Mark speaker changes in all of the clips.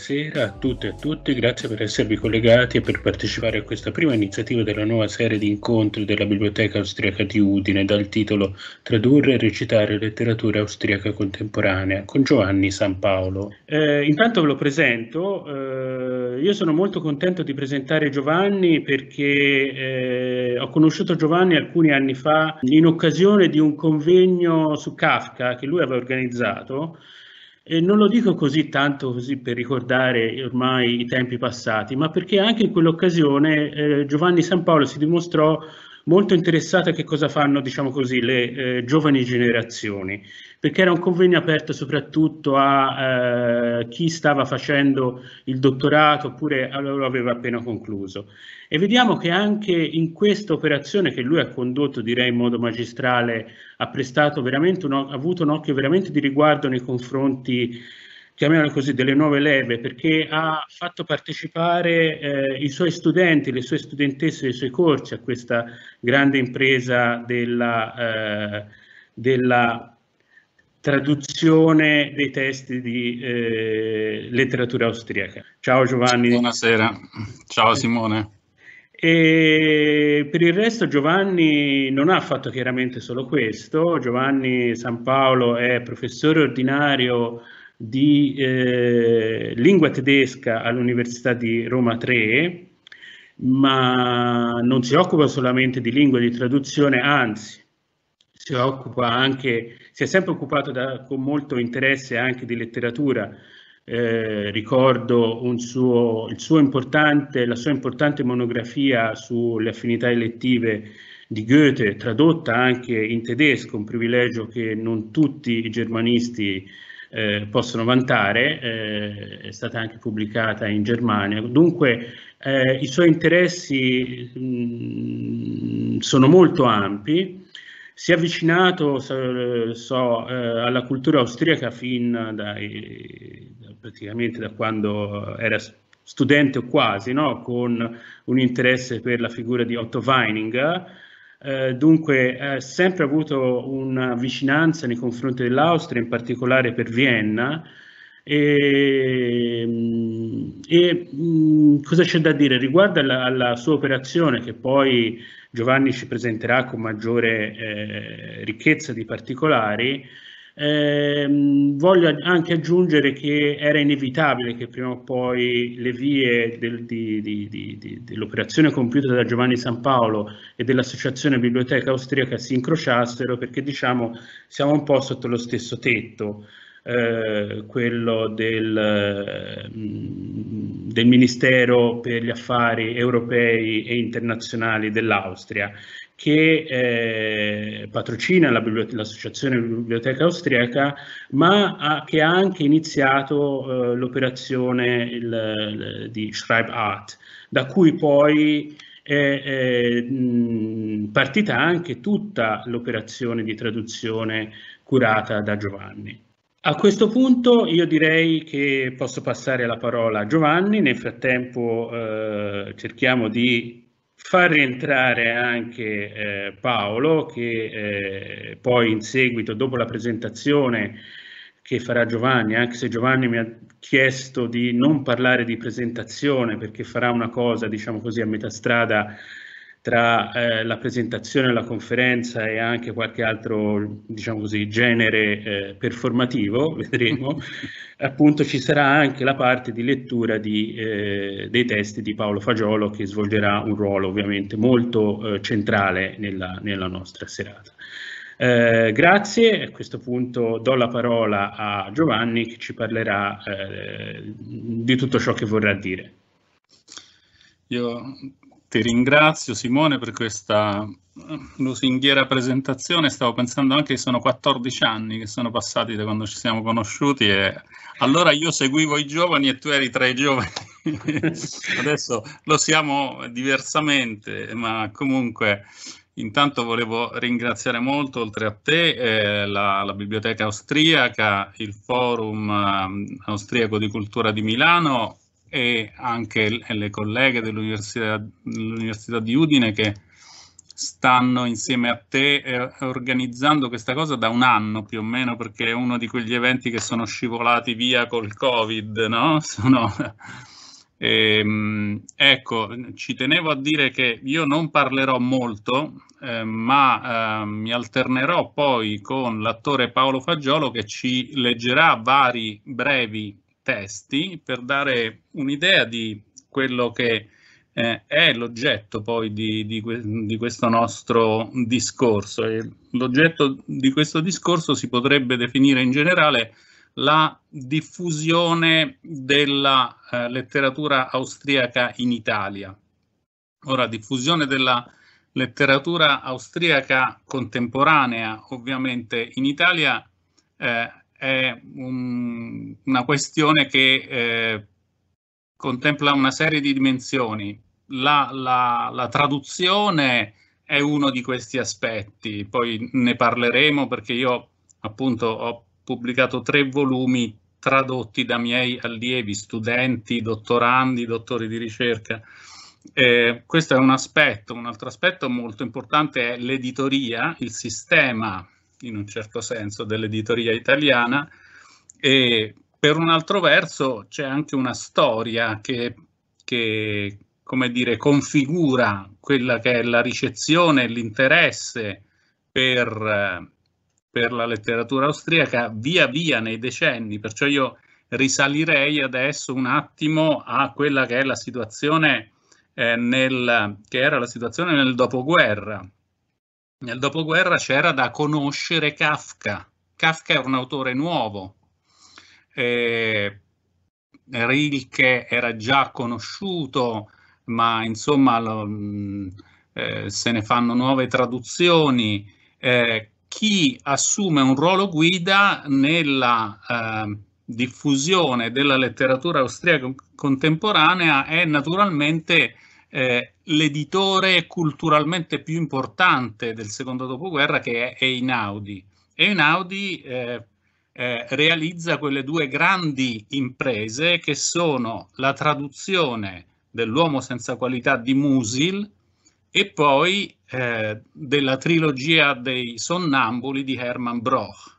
Speaker 1: Buonasera a tutte e a tutti, grazie per esservi collegati e per partecipare a questa prima iniziativa della nuova serie di incontri della Biblioteca Austriaca di Udine dal titolo Tradurre e recitare letteratura austriaca contemporanea con Giovanni San Paolo. Eh, intanto ve lo presento, eh, io sono molto contento di presentare Giovanni perché eh, ho conosciuto Giovanni alcuni anni fa in occasione di un convegno su Kafka che lui aveva organizzato e non lo dico così tanto così per ricordare ormai i tempi passati, ma perché anche in quell'occasione eh, Giovanni San Paolo si dimostrò molto interessata a che cosa fanno diciamo così, le eh, giovani generazioni, perché era un convegno aperto soprattutto a eh, chi stava facendo il dottorato oppure lo aveva appena concluso. E vediamo che anche in questa operazione che lui ha condotto direi in modo magistrale, ha, un, ha avuto un occhio veramente di riguardo nei confronti chiamiamole così, delle nuove leve, perché ha fatto partecipare eh, i suoi studenti, le sue studentesse i suoi corsi a questa grande impresa della, eh, della traduzione dei testi di eh, letteratura austriaca. Ciao Giovanni. Buonasera,
Speaker 2: ciao Simone.
Speaker 1: E per il resto Giovanni non ha fatto chiaramente solo questo, Giovanni San Paolo è professore ordinario di eh, lingua tedesca all'Università di Roma 3, ma non si occupa solamente di lingua di traduzione, anzi si occupa anche, si è sempre occupato da, con molto interesse anche di letteratura. Eh, ricordo suo, suo la sua importante monografia sulle affinità elettive di Goethe, tradotta anche in tedesco, un privilegio che non tutti i germanisti eh, possono vantare, eh, è stata anche pubblicata in Germania. Dunque eh, i suoi interessi mh, mm, sono molto ampi, si è avvicinato so, so, eh, alla cultura austriaca fin dai, praticamente da quando era studente o quasi, no? con un interesse per la figura di Otto Weininger, eh, dunque, ha sempre avuto una vicinanza nei confronti dell'Austria, in particolare per Vienna. E, mm, e mh, mm, cosa c'è da dire riguardo alla, alla, sua operazione che poi Giovanni ci presenterà con maggiore eh, ricchezza di particolari? Eh, voglio anche aggiungere che era inevitabile che prima o poi le vie del, di, di, di, dell'operazione compiuta da Giovanni San Paolo e dell'Associazione Biblioteca Austriaca si incrociassero perché diciamo siamo un po' sotto lo stesso tetto. Eh, quello del, mm, del, Ministero per gli affari europei e internazionali dell'Austria che eh, patrocina la bibliote- l'Associazione Biblioteca Austriaca, ma ha, che ha anche iniziato eh, l'operazione il, il, di Schreib Art, da cui poi è, partita anche tutta l'operazione di traduzione curata da Giovanni. A questo punto io direi che posso passare la parola a Giovanni, nel frattempo eh, cerchiamo di far rientrare anche eh, Paolo che eh, poi in seguito, dopo la presentazione che farà Giovanni, anche se Giovanni mi ha chiesto di non parlare di presentazione perché farà una cosa, diciamo così, a metà strada tra eh, la presentazione la conferenza e anche qualche altro, diciamo così, genere eh, performativo, vedremo, appunto ci sarà anche la parte di lettura di, eh, dei testi di Paolo Fagiolo che svolgerà un ruolo ovviamente molto eh, centrale nella, nella, nostra serata. Eh, grazie, a questo punto do la parola a Giovanni che ci parlerà eh, di tutto ciò che vorrà dire. Io ti ringrazio Simone per questa eh, lusinghiera
Speaker 2: presentazione. Stavo pensando anche che sono 14 anni che sono passati da quando ci siamo conosciuti e allora io seguivo i giovani e tu eri tra i giovani. Adesso lo siamo diversamente, ma comunque Intanto volevo ringraziare molto, oltre a te, eh, la, la, Biblioteca Austriaca, il Forum ehm, Austriaco di Cultura di Milano e anche le colleghe dell'Università dell di Udine che stanno insieme a te eh, organizzando questa cosa da un anno più o meno perché è uno di quegli eventi che sono scivolati via col covid no? Sono, ehm, ecco ci tenevo a dire che io non parlerò molto eh, ma eh, mi alternerò poi con l'attore Paolo Fagiolo che ci leggerà vari brevi testi per dare un'idea di quello che eh, è l'oggetto poi di, di, di, questo nostro discorso. l'oggetto di questo discorso si potrebbe definire in generale la diffusione della eh, letteratura austriaca in Italia. Ora, diffusione della letteratura austriaca contemporanea, ovviamente in Italia, eh, è un, una questione che eh, contempla una serie di dimensioni. La, la, la traduzione è uno di questi aspetti, poi ne parleremo perché io appunto ho pubblicato tre volumi tradotti da miei allievi, studenti, dottorandi, dottori di ricerca. Eh, questo è un aspetto, un altro aspetto molto importante è l'editoria, il sistema in un certo senso, dell'editoria italiana e per un altro verso c'è anche una storia che, che come dire, configura quella che è la ricezione e l'interesse per, per la letteratura austriaca via via nei decenni, perciò io risalirei adesso un attimo a quella che è la situazione eh, nel, che era la situazione nel dopoguerra, nel dopoguerra c'era da conoscere Kafka. Kafka era un autore nuovo. Eh, Rilke era già conosciuto, ma insomma lo, mh, eh, se ne fanno nuove traduzioni. Eh, chi assume un ruolo guida nella eh, diffusione della letteratura austriaca contemporanea è naturalmente eh, l'editore culturalmente più importante del secondo dopoguerra che è Einaudi. Einaudi eh, eh, realizza quelle due grandi imprese che sono la traduzione dell'uomo senza qualità di Musil e poi eh, della trilogia dei sonnambuli di Hermann Broch.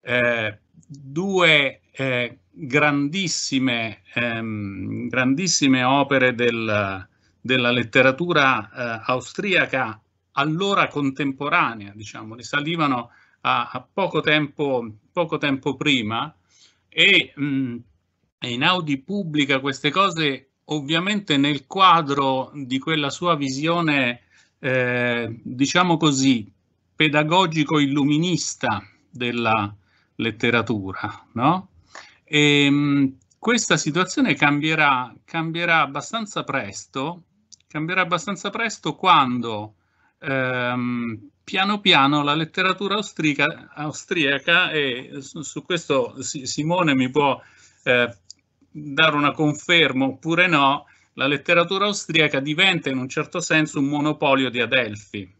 Speaker 2: Eh, due eh, grandissime, ehm, grandissime opere del, della letteratura eh, austriaca allora contemporanea, diciamo, risalivano a, a poco, tempo, poco, tempo, prima e mh, mm, Einaudi pubblica queste cose ovviamente nel quadro di quella sua visione, eh, diciamo così, pedagogico-illuminista della letteratura. No? E, ehm, mh, questa situazione cambierà, cambierà abbastanza presto cambierà abbastanza presto quando ehm, piano piano la letteratura austrica, austriaca, e su, su questo Simone mi può eh, dare una conferma oppure no, la letteratura austriaca diventa in un certo senso un monopolio di Adelphi,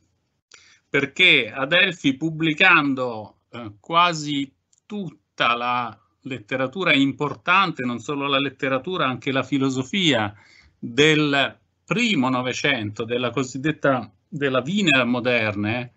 Speaker 2: perché Adelphi pubblicando eh, quasi tutta la letteratura importante, non solo la letteratura, anche la filosofia del primo Novecento, della cosiddetta della Wiener Moderne,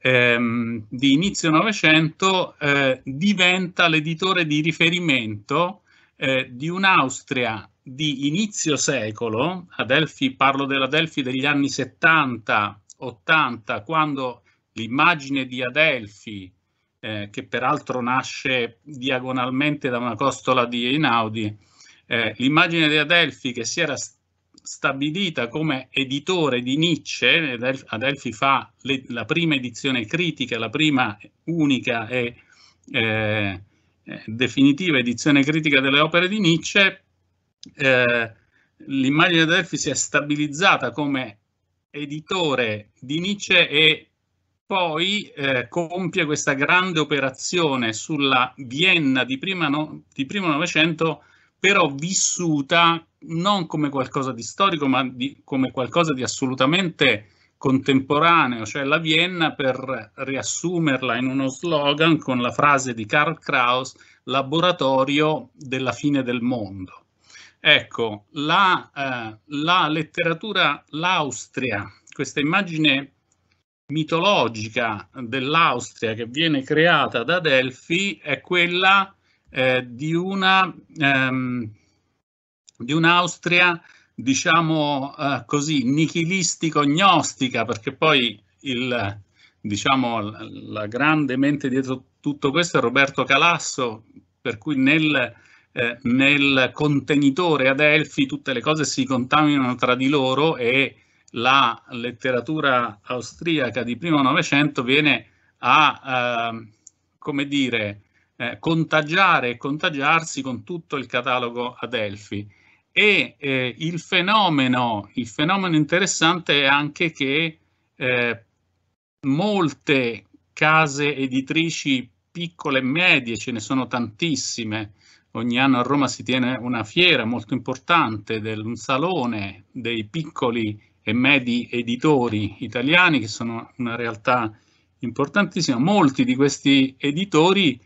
Speaker 2: ehm, di inizio Novecento, eh, diventa l'editore di riferimento eh, di un'Austria di inizio secolo, Adelphi, parlo della degli anni 70-80, quando l'immagine di Adelphi, eh, che peraltro nasce diagonalmente da una costola di Einaudi, eh, l'immagine di Adelphi che si era stabilita come editore di Nietzsche, Adelphi fa le, la prima edizione critica, la prima unica e eh, eh, definitiva edizione critica delle opere di Nietzsche, eh, l'immagine di Adelphi si è stabilizzata come editore di Nietzsche e poi eh, compie questa grande operazione sulla Vienna di, prima no, di primo Novecento però vissuta non come qualcosa di storico, ma di, come qualcosa di assolutamente contemporaneo, cioè la Vienna per riassumerla in uno slogan con la frase di Karl Kraus, laboratorio della fine del mondo. Ecco, la, eh, la letteratura, l'Austria, questa immagine mitologica dell'Austria che viene creata da Delfi è quella eh, di una ehm, di un'Austria diciamo eh, così nichilistico gnostica perché poi il diciamo la grande mente dietro tutto questo è Roberto Calasso per cui nel eh, nel contenitore ad Elfi tutte le cose si contaminano tra di loro e la letteratura austriaca di primo Novecento viene a, eh, come dire, eh, contagiare e contagiarsi con tutto il catalogo Adelphi. E eh, il, fenomeno, il, fenomeno, interessante è anche che eh, molte case editrici piccole e medie, ce ne sono tantissime, ogni anno a Roma si tiene una fiera molto importante, del, un salone dei piccoli e medi editori italiani, che sono una realtà importantissima, molti di questi editori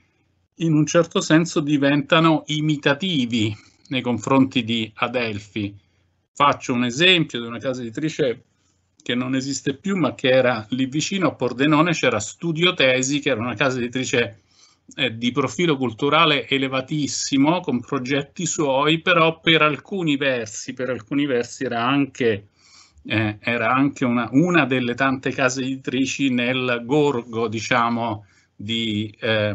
Speaker 2: in un certo senso diventano imitativi nei confronti di Adelphi. Faccio un esempio di una casa editrice che non esiste più ma che era lì vicino a Pordenone, c'era Studio Tesi che era una casa editrice eh, di profilo culturale elevatissimo con progetti suoi, però per alcuni versi, per alcuni versi era anche eh, era anche una, una, delle tante case editrici nel gorgo, diciamo, di, eh,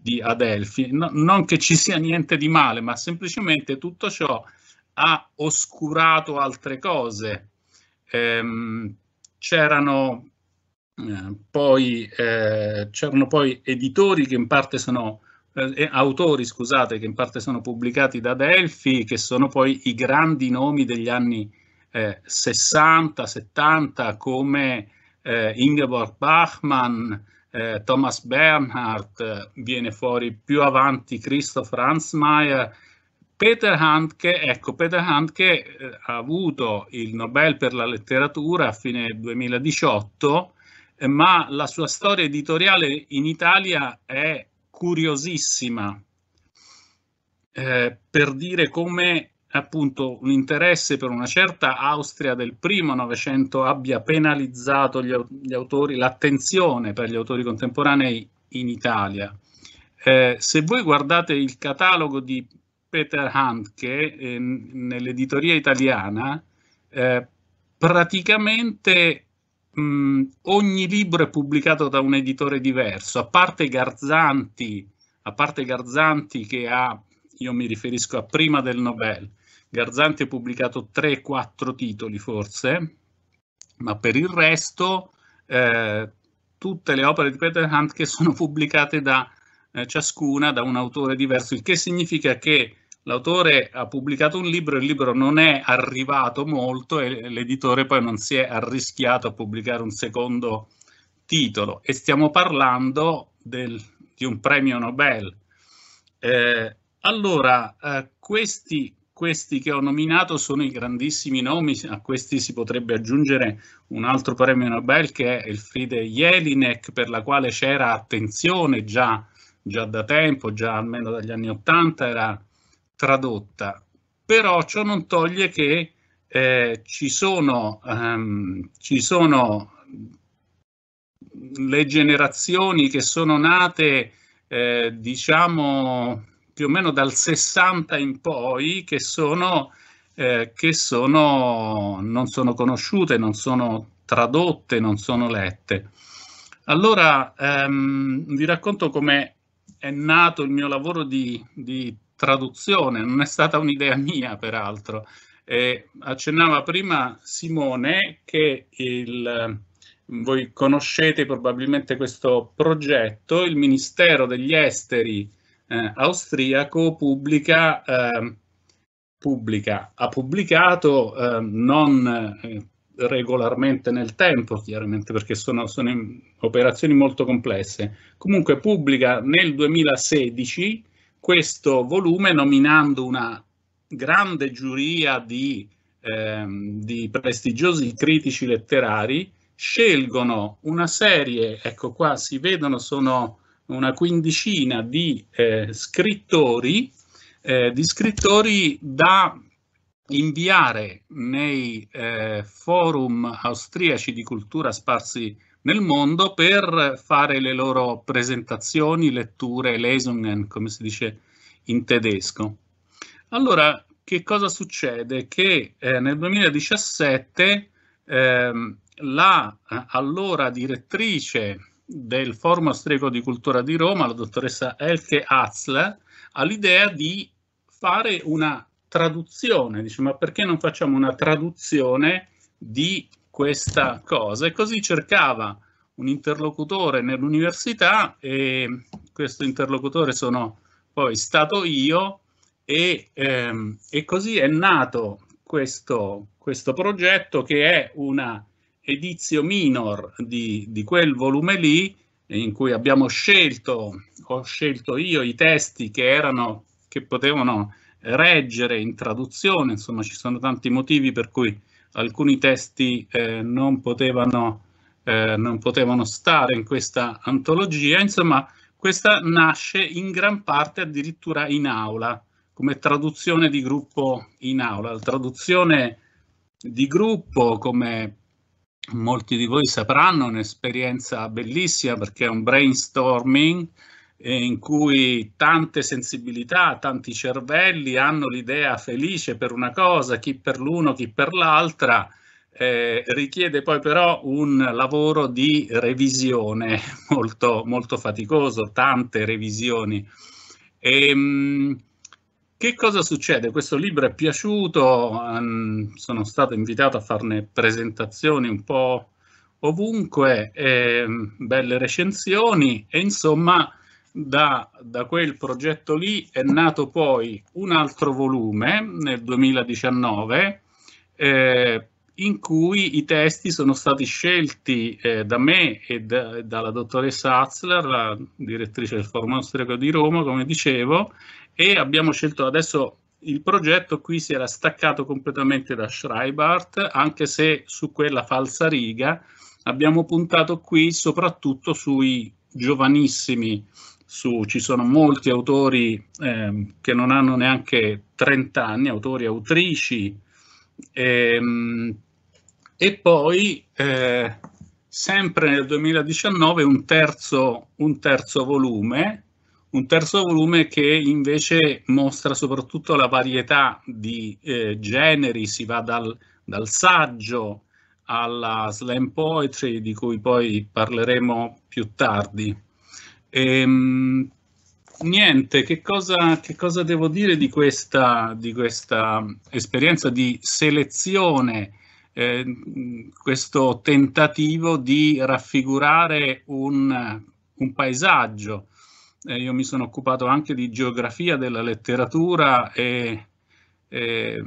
Speaker 2: di Adelphi, no, non che ci sia niente di male, ma semplicemente tutto ciò ha oscurato altre cose. Ehm, c'erano, eh, poi, eh, c'erano poi editori che in parte sono eh, autori, scusate, che in parte sono pubblicati da Delphi, che sono poi i grandi nomi degli anni 60, eh, 70, come eh, Ingeborg Bachmann, eh, Thomas Bernhardt, eh, viene fuori più avanti Christoph Ransmayer, Peter Handke, ecco, Peter Handke eh, ha avuto il Nobel per la letteratura a fine 2018, eh, ma la sua storia editoriale in Italia è curiosissima, eh, per dire come appunto un interesse per una certa Austria del primo Novecento abbia penalizzato gli, gli autori, l'attenzione per gli autori contemporanei in Italia. Eh, se voi guardate il catalogo di Peter Handke eh, nell'editoria italiana, eh, praticamente mh, ogni libro è pubblicato da un editore diverso, a parte Garzanti, a parte Garzanti che ha io mi riferisco a prima del Nobel, Garzanti ha pubblicato 3-4 titoli forse, ma per il resto eh, tutte le opere di Peter Hunt che sono pubblicate da eh, ciascuna da un autore diverso, il che significa che l'autore ha pubblicato un libro, il libro non è arrivato molto e l'editore poi non si è arrischiato a pubblicare un secondo titolo e stiamo parlando del, di un premio Nobel. Eh, allora, eh, questi questi che ho nominato sono i grandissimi nomi, a questi si potrebbe aggiungere un altro premio Nobel che è il Fride Jelinek per la quale c'era attenzione già, già, da tempo, già almeno dagli anni Ottanta era tradotta, però ciò non toglie che eh, ci, sono, ehm, ci sono le generazioni che sono nate eh, diciamo più o meno dal 60 in poi che sono, eh, che sono, non sono conosciute, non sono tradotte, non sono lette. Allora ehm, vi racconto come è nato il mio lavoro di, di traduzione, non è stata un'idea mia peraltro. Eh, accennava prima Simone che il, voi conoscete probabilmente questo progetto, il Ministero degli Esteri eh, austriaco pubblica, eh, pubblica, ha pubblicato ehm, eh, non regolarmente nel tempo, chiaramente perché sono, sono operazioni molto complesse, comunque pubblica nel 2016 questo volume nominando una grande giuria di, ehm, di prestigiosi critici letterari, scelgono una serie, ecco qua si vedono, sono una quindicina di eh, scrittori, eh, di scrittori da inviare nei eh, forum austriaci di cultura sparsi nel mondo per fare le loro presentazioni, letture, lesungen, come si dice in tedesco. Allora, che cosa succede? Che eh, nel 2017 ehm, eh, la allora direttrice del Forum Austriaco di Cultura di Roma, la dottoressa Elke Hatzler, all'idea di fare una traduzione, dice ma perché non facciamo una traduzione di questa cosa? E così cercava un interlocutore nell'università e questo interlocutore sono poi stato io e, ehm, e così è nato questo, questo progetto che è una edizio minor di, di quel volume lì, in cui abbiamo scelto, ho scelto io i testi che erano, che potevano reggere in traduzione, insomma ci sono tanti motivi per cui alcuni testi eh, non, potevano, eh, non potevano stare in questa antologia, insomma questa nasce in gran parte addirittura in aula, come traduzione di gruppo in aula. La traduzione di gruppo come molti di voi sapranno, un'esperienza bellissima perché è un brainstorming eh, in cui tante sensibilità, tanti cervelli hanno l'idea felice per una cosa, chi per l'uno, chi per l'altra, eh, richiede poi però un lavoro di revisione molto, molto faticoso, tante revisioni. E, ehm, mh, che cosa succede? Questo libro è piaciuto, um, sono stato invitato a farne presentazioni un po' ovunque, eh, belle recensioni e insomma da, da, quel progetto lì è nato poi un altro volume nel 2019 eh, in cui i testi sono stati scelti eh, da me e da, dalla dottoressa Hatzler, la direttrice del Forum Austriaco ecco di Roma, come dicevo, e abbiamo scelto adesso il progetto qui si era staccato completamente da Schreibart, anche se su quella falsa riga abbiamo puntato qui soprattutto sui giovanissimi, su, ci sono molti autori eh, che non hanno neanche 30 anni, autori autrici, ehm, e poi eh, sempre nel 2019 un terzo, un terzo volume un terzo volume che invece mostra soprattutto la varietà di eh, generi, si va dal, dal saggio alla slam poetry di cui poi parleremo più tardi. Ehm, niente, che cosa, che cosa, devo dire di questa, di questa esperienza di selezione, eh, questo tentativo di raffigurare un, un paesaggio, eh, io mi sono occupato anche di geografia della letteratura e, e,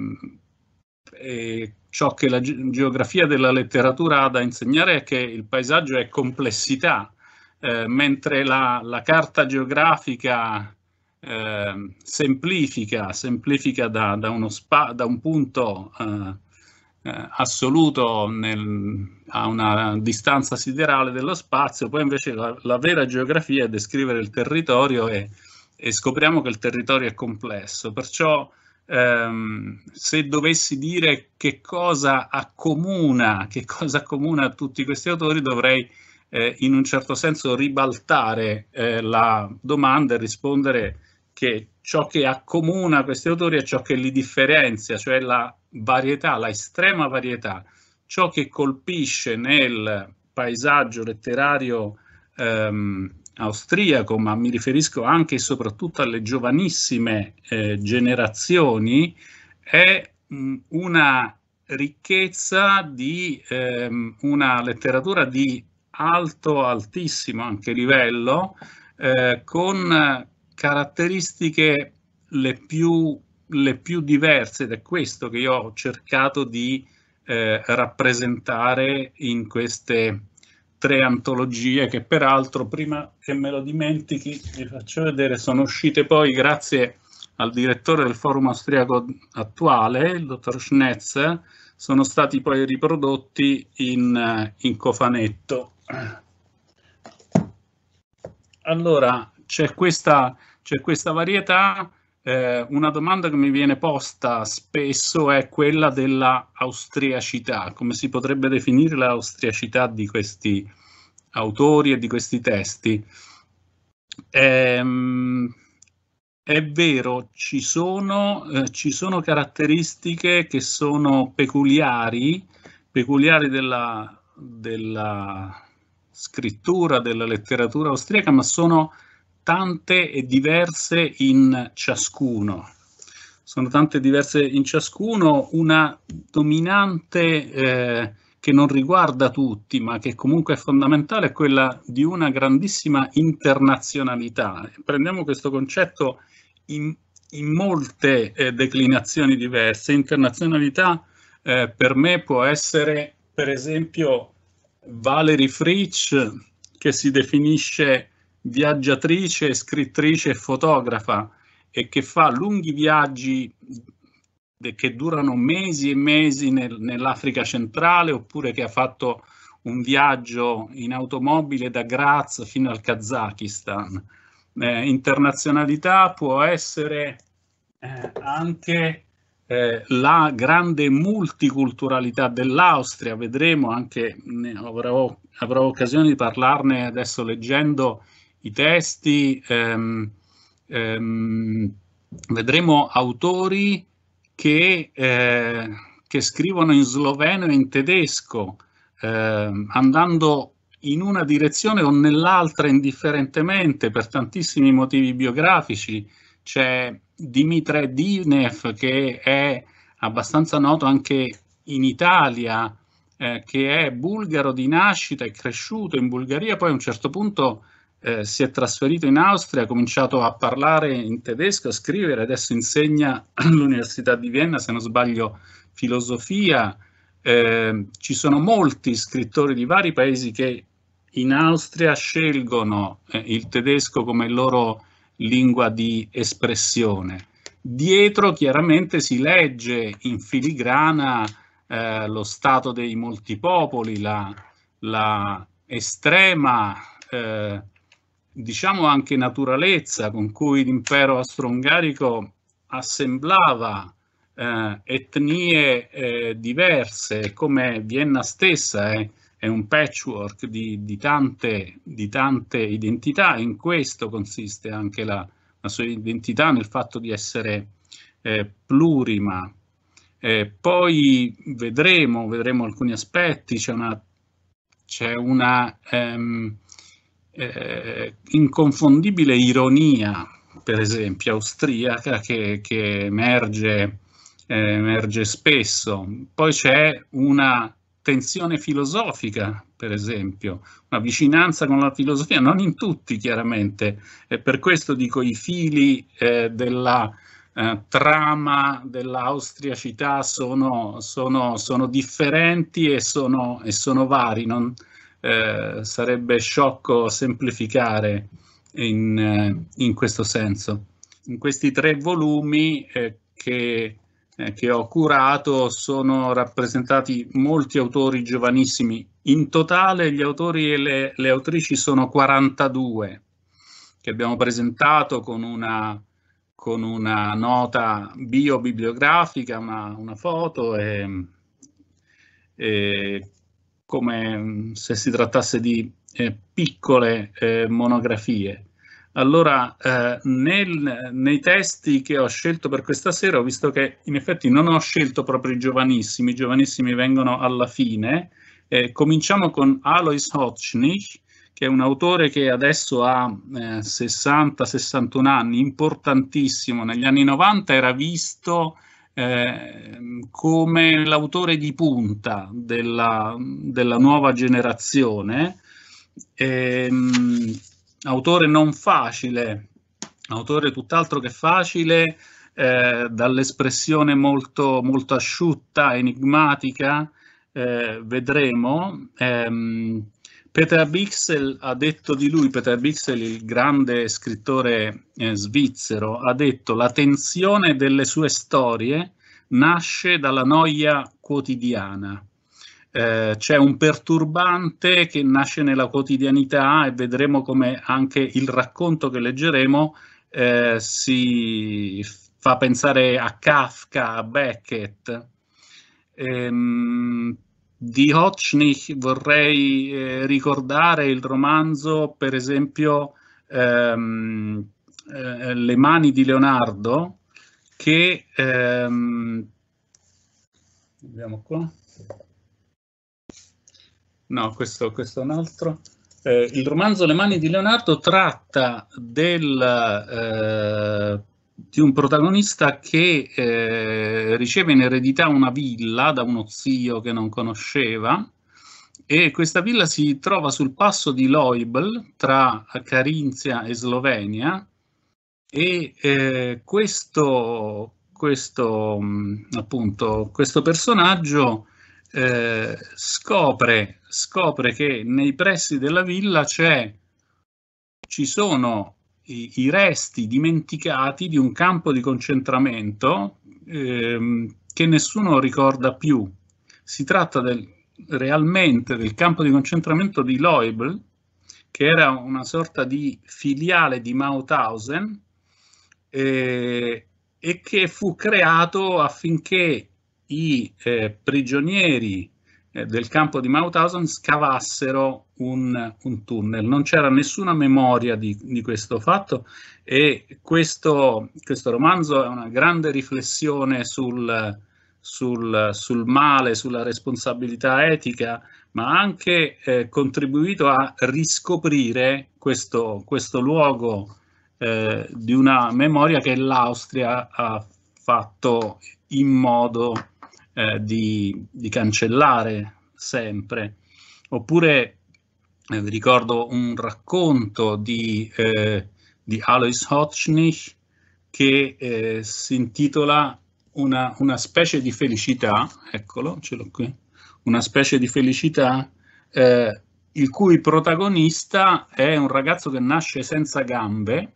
Speaker 2: e ciò che la geografia della letteratura ha da insegnare è che il paesaggio è complessità, eh, mentre la, la, carta geografica eh, semplifica, semplifica da, da, da un punto eh, eh, assoluto nel, a una distanza siderale dello spazio, poi invece la, la vera geografia è descrivere il territorio e, e, scopriamo che il territorio è complesso. Perciò ehm, se dovessi dire che cosa accomuna, che cosa accomuna tutti questi autori, dovrei eh, in un certo senso ribaltare eh, la domanda e rispondere che ciò che accomuna questi autori è ciò che li differenzia, cioè la varietà, la estrema varietà, ciò che colpisce nel paesaggio letterario ehm, austriaco, ma mi riferisco anche e soprattutto alle giovanissime eh, generazioni, è mh, mm, una ricchezza di ehm, una letteratura di alto, altissimo anche livello, eh, con caratteristiche le più, le più diverse ed è questo che io ho cercato di eh, rappresentare in queste tre antologie che peraltro prima che me lo dimentichi vi faccio vedere sono uscite poi grazie al direttore del forum austriaco attuale, il dottor Schnetz, sono stati poi riprodotti in, in cofanetto. Allora c'è questa c'è questa varietà, eh, una domanda che mi viene posta spesso è quella della austriacità, come si potrebbe definire l'austriacità di questi autori e di questi testi. Ehm, è vero, ci sono, eh, ci sono, caratteristiche che sono peculiari, peculiari della, della scrittura, della letteratura austriaca, ma sono tante e diverse in ciascuno. Sono tante e diverse in ciascuno, una dominante eh, che non riguarda tutti, ma che comunque è fondamentale, è quella di una grandissima internazionalità. Prendiamo questo concetto in, in molte eh, declinazioni diverse. Internazionalità eh, per me può essere, per esempio, Valerie Fritsch, che si definisce viaggiatrice, scrittrice e fotografa e che fa lunghi viaggi che durano mesi e mesi nel, nell'Africa centrale oppure che ha fatto un viaggio in automobile da Graz fino al Kazakistan. Eh, internazionalità può essere eh, anche eh, la grande multiculturalità dell'Austria, vedremo anche, avrò, avrò occasione di parlarne adesso leggendo i testi, ehm, ehm, vedremo autori che, eh, che, scrivono in sloveno e in tedesco, ehm, andando in una direzione o nell'altra indifferentemente per tantissimi motivi biografici. C'è Dimitre Dinev che è abbastanza noto anche in Italia, eh, che è bulgaro di nascita, è cresciuto in Bulgaria, poi a un certo punto eh, si è trasferito in Austria, ha cominciato a parlare in tedesco, a scrivere, adesso insegna all'Università di Vienna, se non sbaglio, filosofia. Eh, ci sono molti scrittori di vari paesi che in Austria scelgono eh, il tedesco come loro lingua di espressione. Dietro chiaramente si legge in filigrana eh, lo stato dei molti popoli, la, la estrema eh, diciamo anche naturalezza con cui l'impero austro-ungarico assemblava eh, etnie eh, diverse, come Vienna stessa eh, è un patchwork di, di, tante, di, tante, identità, in questo consiste anche la, la sua identità nel fatto di essere eh, plurima. Eh, poi vedremo, vedremo alcuni aspetti, c'è una, una ehm, eh, inconfondibile ironia, per esempio, austriaca che, che emerge, eh, emerge spesso. Poi c'è una tensione filosofica, per esempio, una vicinanza con la filosofia, non in tutti chiaramente, e per questo dico i fili eh, della eh, trama dell'austriacità sono, sono, sono differenti e sono, e sono vari, non, eh, sarebbe sciocco semplificare in, eh, in, questo senso. In questi tre volumi eh, che, eh, che, ho curato sono rappresentati molti autori giovanissimi. In totale gli autori e le, le autrici sono 42 che abbiamo presentato con una, con una nota bio-bibliografica, una, una foto e, e come mm, se si trattasse di eh, piccole eh, monografie. Allora, eh, nel, nei testi che ho scelto per questa sera, ho visto che in effetti non ho scelto proprio i giovanissimi, i giovanissimi vengono alla fine. Eh, cominciamo con Alois Hotchnich, che è un autore che adesso ha 60-61 eh, anni, importantissimo. Negli anni 90 era visto Ehm, come l'autore di punta della, della nuova generazione, ehm, autore non facile, autore tutt'altro che facile, eh, dall'espressione molto, molto asciutta, enigmatica, eh, vedremo, ehm, Peter Bixel ha detto di lui, Peter Bixel, il grande scrittore eh, svizzero, ha detto la tensione delle sue storie nasce dalla noia quotidiana. Eh, c'è un perturbante che nasce nella quotidianità e vedremo come anche il racconto che leggeremo eh, si fa pensare a Kafka, a Beckett. Ehm, di Hotzschnich vorrei eh, ricordare il romanzo, per esempio, ehm, eh, Le mani di Leonardo, che ehm, vediamo qua. No, questo, questo è un altro. Eh, il romanzo Le mani di Leonardo tratta del eh, di un protagonista che eh, riceve in eredità una villa da uno zio che non conosceva e questa villa si trova sul passo di Loibel tra Carinzia e Slovenia e eh, questo, questo, mm, appunto, questo personaggio eh, scopre, scopre che nei pressi della villa c'è ci sono i, i resti dimenticati di un campo di concentramento ehm, che nessuno ricorda più. Si tratta del, realmente del campo di concentramento di Loibl, che era una sorta di filiale di Mauthausen eh, e che fu creato affinché i eh, prigionieri eh, del campo di Mauthausen scavassero un, un tunnel. Non c'era nessuna memoria di, di questo fatto e questo, questo, romanzo è una grande riflessione sul, sul, sul male, sulla responsabilità etica, ma ha anche eh, contribuito a riscoprire questo, questo luogo eh, di una memoria che l'Austria ha fatto in modo eh, di, di, cancellare sempre. Oppure eh, vi ricordo un racconto di, eh, di Alois Hotchnich che eh, si intitola una, una, specie di felicità, eccolo, ce l'ho qui, una specie di felicità eh, il cui protagonista è un ragazzo che nasce senza gambe,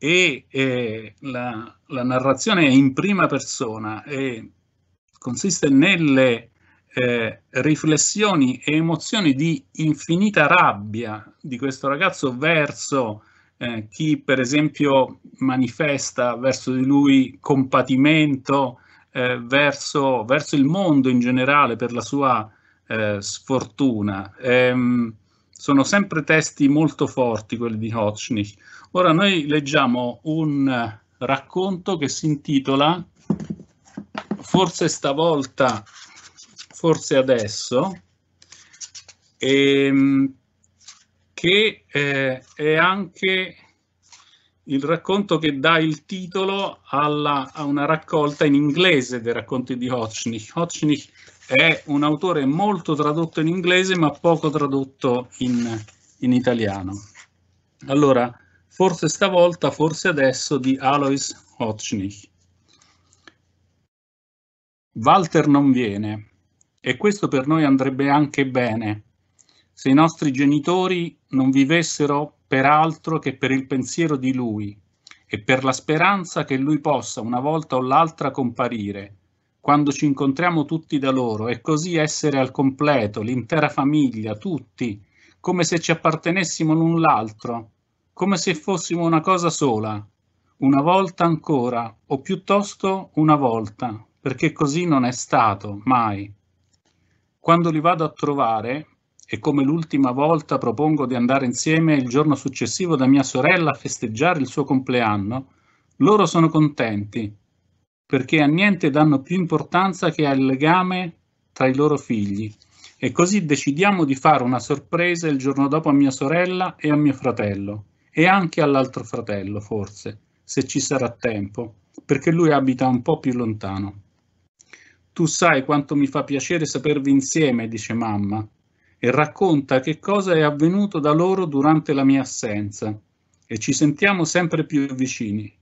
Speaker 2: e eh, la, la, narrazione è in prima persona e consiste nelle eh, riflessioni e emozioni di infinita rabbia di questo ragazzo verso eh, chi per esempio manifesta verso di lui compatimento, eh, verso, verso, il mondo in generale per la sua eh, sfortuna. Ehm, sono sempre testi molto forti quelli di Hotchnik. Ora noi leggiamo un racconto che si intitola forse stavolta, forse adesso, ehm, che eh, è anche il racconto che dà il titolo alla, a una raccolta in inglese dei racconti di Hochschild. Hochschild è un autore molto tradotto in inglese ma poco tradotto in, in italiano. Allora, forse stavolta, forse adesso, di Alois Hochschild. Walter non viene e questo per noi andrebbe anche bene se i nostri genitori non vivessero per altro che per il pensiero di lui e per la speranza che lui possa una volta o l'altra comparire quando ci incontriamo tutti da loro e così essere al completo, l'intera famiglia, tutti, come se ci appartenessimo l'un l'altro, come se fossimo una cosa sola, una volta ancora, o piuttosto una volta, perché così non è stato mai. Quando li vado a trovare, e come l'ultima volta propongo di andare insieme il giorno successivo da mia sorella a festeggiare il suo compleanno, loro sono contenti, perché a niente danno più importanza che al legame tra i loro figli. E così decidiamo di fare una sorpresa il giorno dopo a mia sorella e a mio fratello, e anche all'altro fratello, forse, se ci sarà tempo, perché lui abita un po' più lontano. Tu sai quanto mi fa piacere sapervi insieme, dice mamma, e racconta che cosa è avvenuto da loro durante la mia assenza, e ci sentiamo sempre più vicini.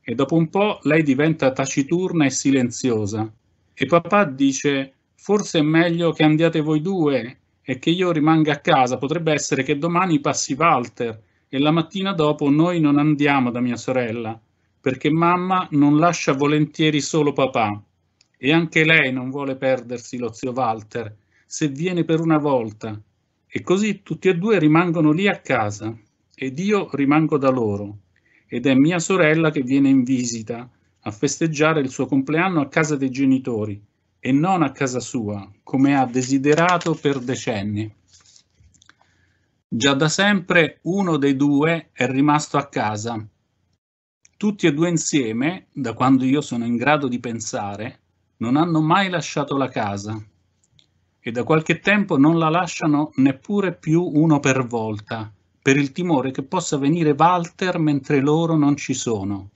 Speaker 2: E dopo un po' lei diventa taciturna e silenziosa, e papà dice, forse è meglio che andiate voi due e che io rimanga a casa, potrebbe essere che domani passi Walter e la mattina dopo noi non andiamo da mia sorella, perché mamma non lascia volentieri solo papà e anche lei non vuole perdersi lo zio Walter, se viene per una volta. E così tutti e due rimangono lì a casa, ed io rimango da loro. Ed è mia sorella che viene in visita a festeggiare il suo compleanno a casa dei genitori, e non a casa sua, come ha desiderato per decenni. Già da sempre uno dei due è rimasto a casa. Tutti e due insieme, da quando io sono in grado di pensare, non hanno mai lasciato la casa e da qualche tempo non la lasciano neppure più uno per volta, per il timore che possa venire Walter mentre loro non ci sono.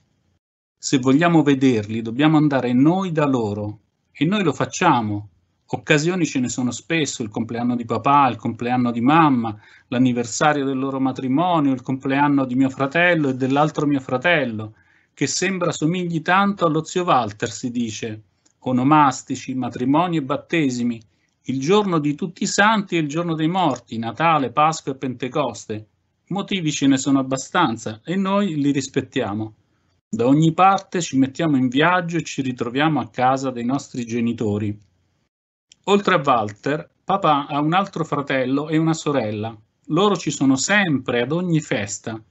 Speaker 2: Se vogliamo vederli dobbiamo andare noi da loro e noi lo facciamo. Occasioni ce ne sono spesso, il compleanno di papà, il compleanno di mamma, l'anniversario del loro matrimonio, il compleanno di mio fratello e dell'altro mio fratello, che sembra somigli tanto allo zio Walter, si dice, onomastici, matrimoni e battesimi, il giorno di tutti i santi e il giorno dei morti, Natale, Pasqua e Pentecoste. Motivi ce ne sono abbastanza e noi li rispettiamo. Da ogni parte ci mettiamo in viaggio e ci ritroviamo a casa dei nostri genitori. Oltre a Walter, papà ha un altro fratello e una sorella. Loro ci sono sempre ad ogni festa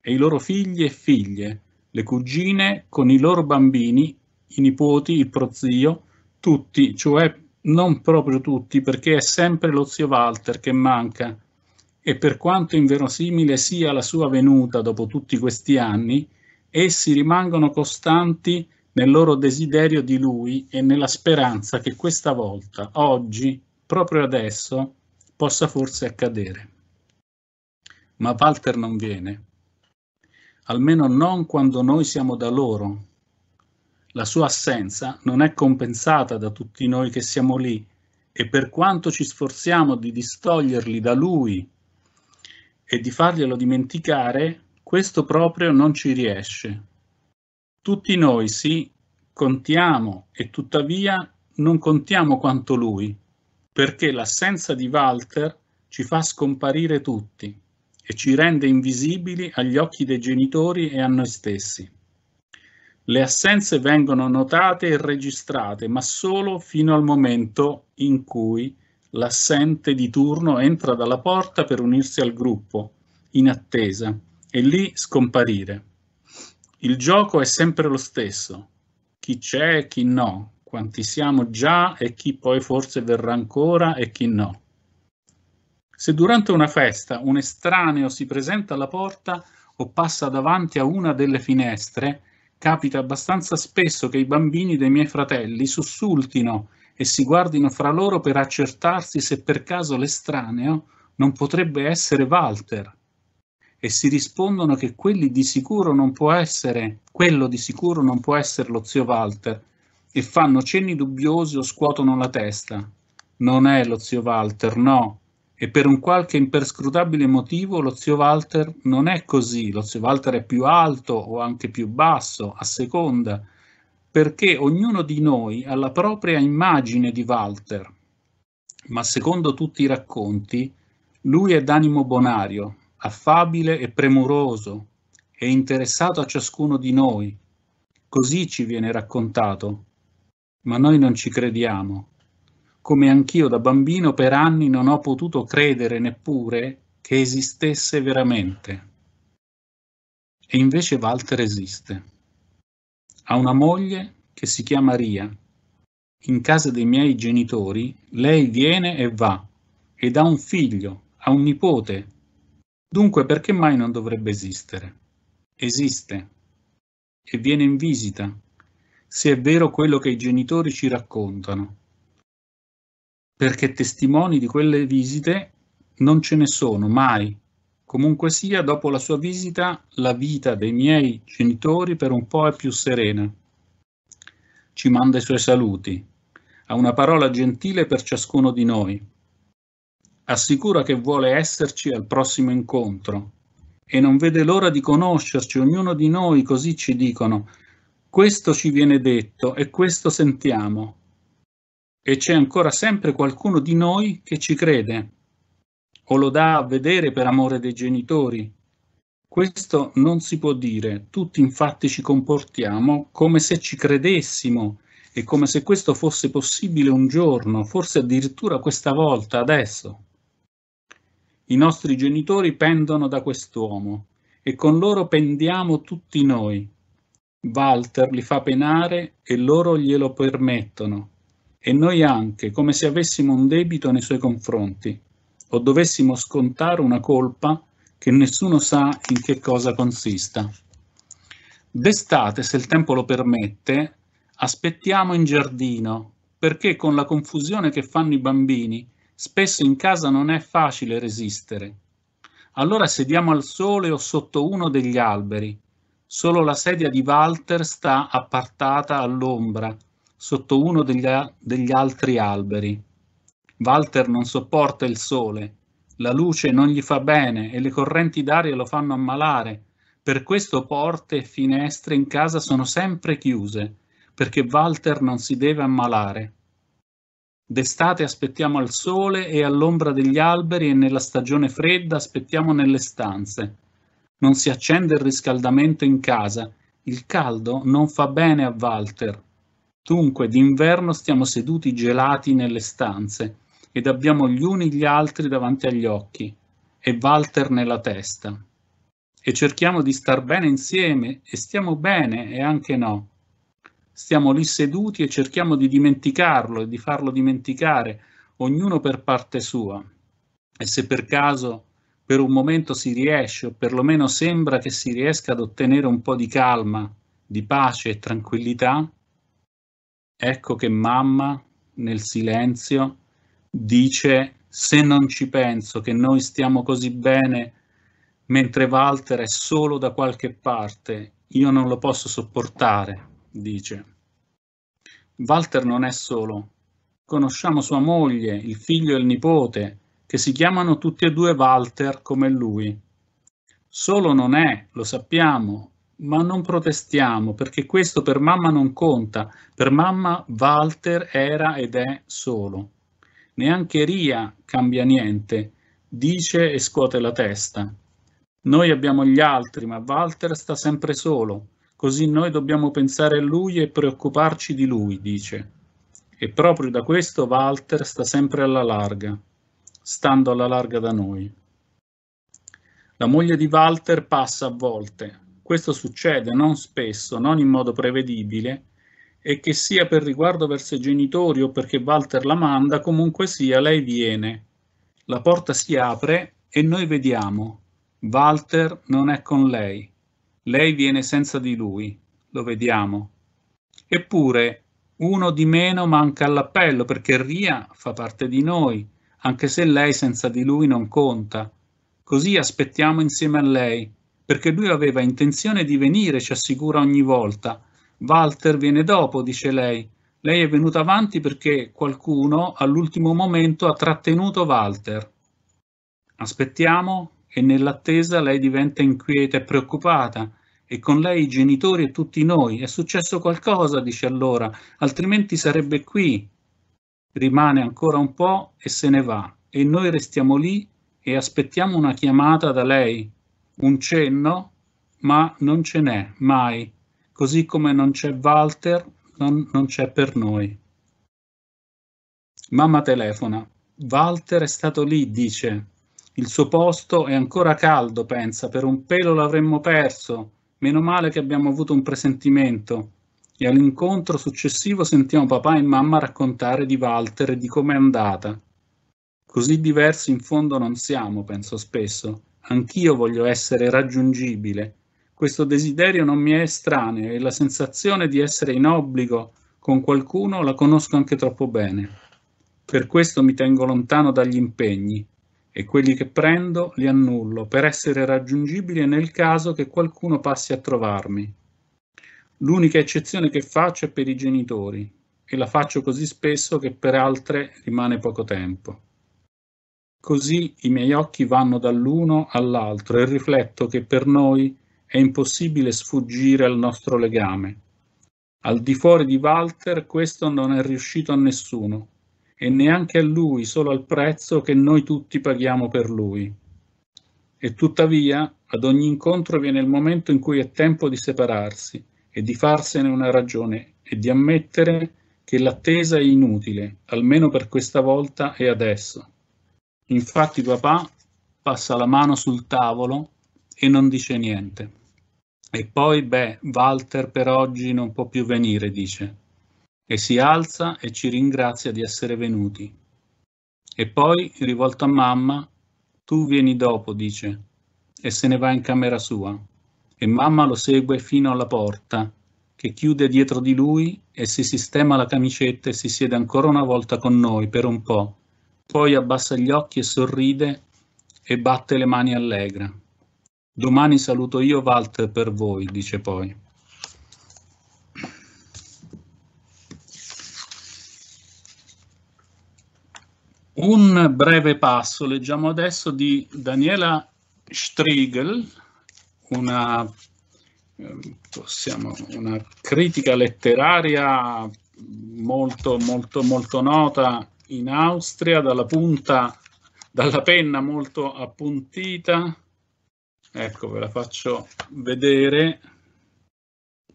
Speaker 2: e i loro figli e figlie, le cugine con i loro bambini i nipoti, il prozio, tutti, cioè non proprio tutti, perché è sempre lo zio Walter che manca. E per quanto inverosimile sia la sua venuta dopo tutti questi anni, essi rimangono costanti nel loro desiderio di lui e nella speranza che questa volta, oggi, proprio adesso, possa forse accadere. Ma Walter non viene, almeno non quando noi siamo da loro, la sua assenza non è compensata da tutti noi che siamo lì e per quanto ci sforziamo di distoglierli da lui e di farglielo dimenticare, questo proprio non ci riesce. Tutti noi sì, contiamo e tuttavia non contiamo quanto lui, perché l'assenza di Walter ci fa scomparire tutti e ci rende invisibili agli occhi dei genitori e a noi stessi. Le assenze vengono notate e registrate, ma solo fino al momento in cui l'assente di turno entra dalla porta per unirsi al gruppo, in attesa, e lì scomparire. Il gioco è sempre lo stesso, chi c'è e chi no, quanti siamo già e chi poi forse verrà ancora e chi no. Se durante una festa un estraneo si presenta alla porta o passa davanti a una delle finestre, capita abbastanza spesso che i bambini dei miei fratelli sussultino e si guardino fra loro per accertarsi se per caso l'estraneo non potrebbe essere Walter e si rispondono che quelli di sicuro non può essere, quello di sicuro non può essere lo zio Walter e fanno cenni dubbiosi o scuotono la testa. Non è lo zio Walter, no, e per un qualche imperscrutabile motivo lo zio Walter non è così, lo zio Walter è più alto o anche più basso, a seconda, perché ognuno di noi ha la propria immagine di Walter, ma secondo tutti i racconti lui è d'animo bonario, affabile e premuroso, è interessato a ciascuno di noi, così ci viene raccontato, ma noi non ci crediamo come anch'io da bambino per anni non ho potuto credere neppure che esistesse veramente. E invece Walter esiste. Ha una moglie che si chiama Ria. In casa dei miei genitori lei viene e va ed ha un figlio, ha un nipote. Dunque perché mai non dovrebbe esistere? Esiste e viene in visita, se è vero quello che i genitori ci raccontano perché testimoni di quelle visite non ce ne sono mai. Comunque sia, dopo la sua visita, la vita dei miei genitori per un po' è più serena. Ci manda i suoi saluti. Ha una parola gentile per ciascuno di noi. Assicura che vuole esserci al prossimo incontro e non vede l'ora di conoscerci ognuno di noi, così ci dicono. Questo ci viene detto e questo sentiamo, e c'è ancora sempre qualcuno di noi che ci crede o lo dà a vedere per amore dei genitori. Questo non si può dire, tutti infatti ci comportiamo come se ci credessimo e come se questo fosse possibile un giorno, forse addirittura questa volta, adesso. I nostri genitori pendono da quest'uomo e con loro pendiamo tutti noi. Walter li fa penare e loro glielo permettono e noi anche, come se avessimo un debito nei suoi confronti, o dovessimo scontare una colpa che nessuno sa in che cosa consista. D'estate, se il tempo lo permette, aspettiamo in giardino, perché con la confusione che fanno i bambini, spesso in casa non è facile resistere. Allora sediamo al sole o sotto uno degli alberi. Solo la sedia di Walter sta appartata all'ombra, sotto uno degli, degli altri alberi. Walter non sopporta il sole, la luce non gli fa bene e le correnti d'aria lo fanno ammalare. Per questo porte e finestre in casa sono sempre chiuse, perché Walter non si deve ammalare. D'estate aspettiamo al sole e all'ombra degli alberi e nella stagione fredda aspettiamo nelle stanze. Non si accende il riscaldamento in casa. Il caldo non fa bene a Walter, Dunque d'inverno stiamo seduti gelati nelle stanze ed abbiamo gli uni gli altri davanti agli occhi e Walter nella testa. E cerchiamo di star bene insieme e stiamo bene e anche no. Stiamo lì seduti e cerchiamo di dimenticarlo e di farlo dimenticare, ognuno per parte sua. E se per caso per un momento si riesce, o perlomeno sembra che si riesca ad ottenere un po' di calma, di pace e tranquillità, Ecco che mamma nel silenzio dice se non ci penso che noi stiamo così bene mentre Walter è solo da qualche parte, io non lo posso sopportare, dice. Walter non è solo, conosciamo sua moglie, il figlio e il nipote, che si chiamano tutti e due Walter come lui. Solo non è, lo sappiamo, ma non protestiamo perché questo per mamma non conta. Per mamma Walter era ed è solo. Neanche Ria cambia niente, dice e scuote la testa. Noi abbiamo gli altri, ma Walter sta sempre solo, così noi dobbiamo pensare a lui e preoccuparci di lui, dice. E proprio da questo Walter sta sempre alla larga, stando alla larga da noi. La moglie di Walter passa a volte, questo succede non spesso, non in modo prevedibile, e che sia per riguardo verso i genitori o perché Walter la manda, comunque sia, lei viene. La porta si apre e noi vediamo. Walter non è con lei. Lei viene senza di lui. Lo vediamo. Eppure uno di meno manca all'appello perché Ria fa parte di noi, anche se lei senza di lui non conta. Così aspettiamo insieme a lei perché lui aveva intenzione di venire, ci assicura ogni volta. Walter viene dopo, dice lei. Lei è venuta avanti perché qualcuno all'ultimo momento ha trattenuto Walter. Aspettiamo e nell'attesa lei diventa inquieta e preoccupata e con lei i genitori e tutti noi. È successo qualcosa, dice allora, altrimenti sarebbe qui. Rimane ancora un po' e se ne va e noi restiamo lì e aspettiamo una chiamata da lei un cenno, ma non ce n'è mai, così come non c'è Walter, non, non c'è per noi. Mamma telefona. Walter è stato lì, dice. Il suo posto è ancora caldo, pensa, per un pelo l'avremmo perso. Meno male che abbiamo avuto un presentimento. E all'incontro successivo sentiamo papà e mamma raccontare di Walter e di com'è andata. Così diversi in fondo non siamo, penso spesso. Anch'io voglio essere raggiungibile. Questo desiderio non mi è estraneo e la sensazione di essere in obbligo con qualcuno la conosco anche troppo bene. Per questo mi tengo lontano dagli impegni e quelli che prendo li annullo per essere raggiungibile nel caso che qualcuno passi a trovarmi. L'unica eccezione che faccio è per i genitori e la faccio così spesso che per altre rimane poco tempo. Così i miei occhi vanno dall'uno all'altro e rifletto che per noi è impossibile sfuggire al nostro legame. Al di fuori di Walter questo non è riuscito a nessuno e neanche a lui, solo al prezzo che noi tutti paghiamo per lui. E tuttavia, ad ogni incontro viene il momento in cui è tempo di separarsi e di farsene una ragione e di ammettere che l'attesa è inutile, almeno per questa volta e adesso. Infatti papà passa la mano sul tavolo e non dice niente. E poi, beh, Walter per oggi non può più venire, dice. E si alza e ci ringrazia di essere venuti. E poi, rivolto a mamma, tu vieni dopo, dice, e se ne va in camera sua. E mamma lo segue fino alla porta, che chiude dietro di lui e si sistema la camicetta e si siede ancora una volta con noi per un po', poi abbassa gli occhi e sorride e batte le mani allegra. Domani saluto io Walter per voi, dice poi. Un breve passo leggiamo adesso di Daniela Striegel, una, possiamo, una critica letteraria molto, molto, molto nota in Austria dalla punta, dalla penna molto appuntita. Ecco, ve la faccio vedere.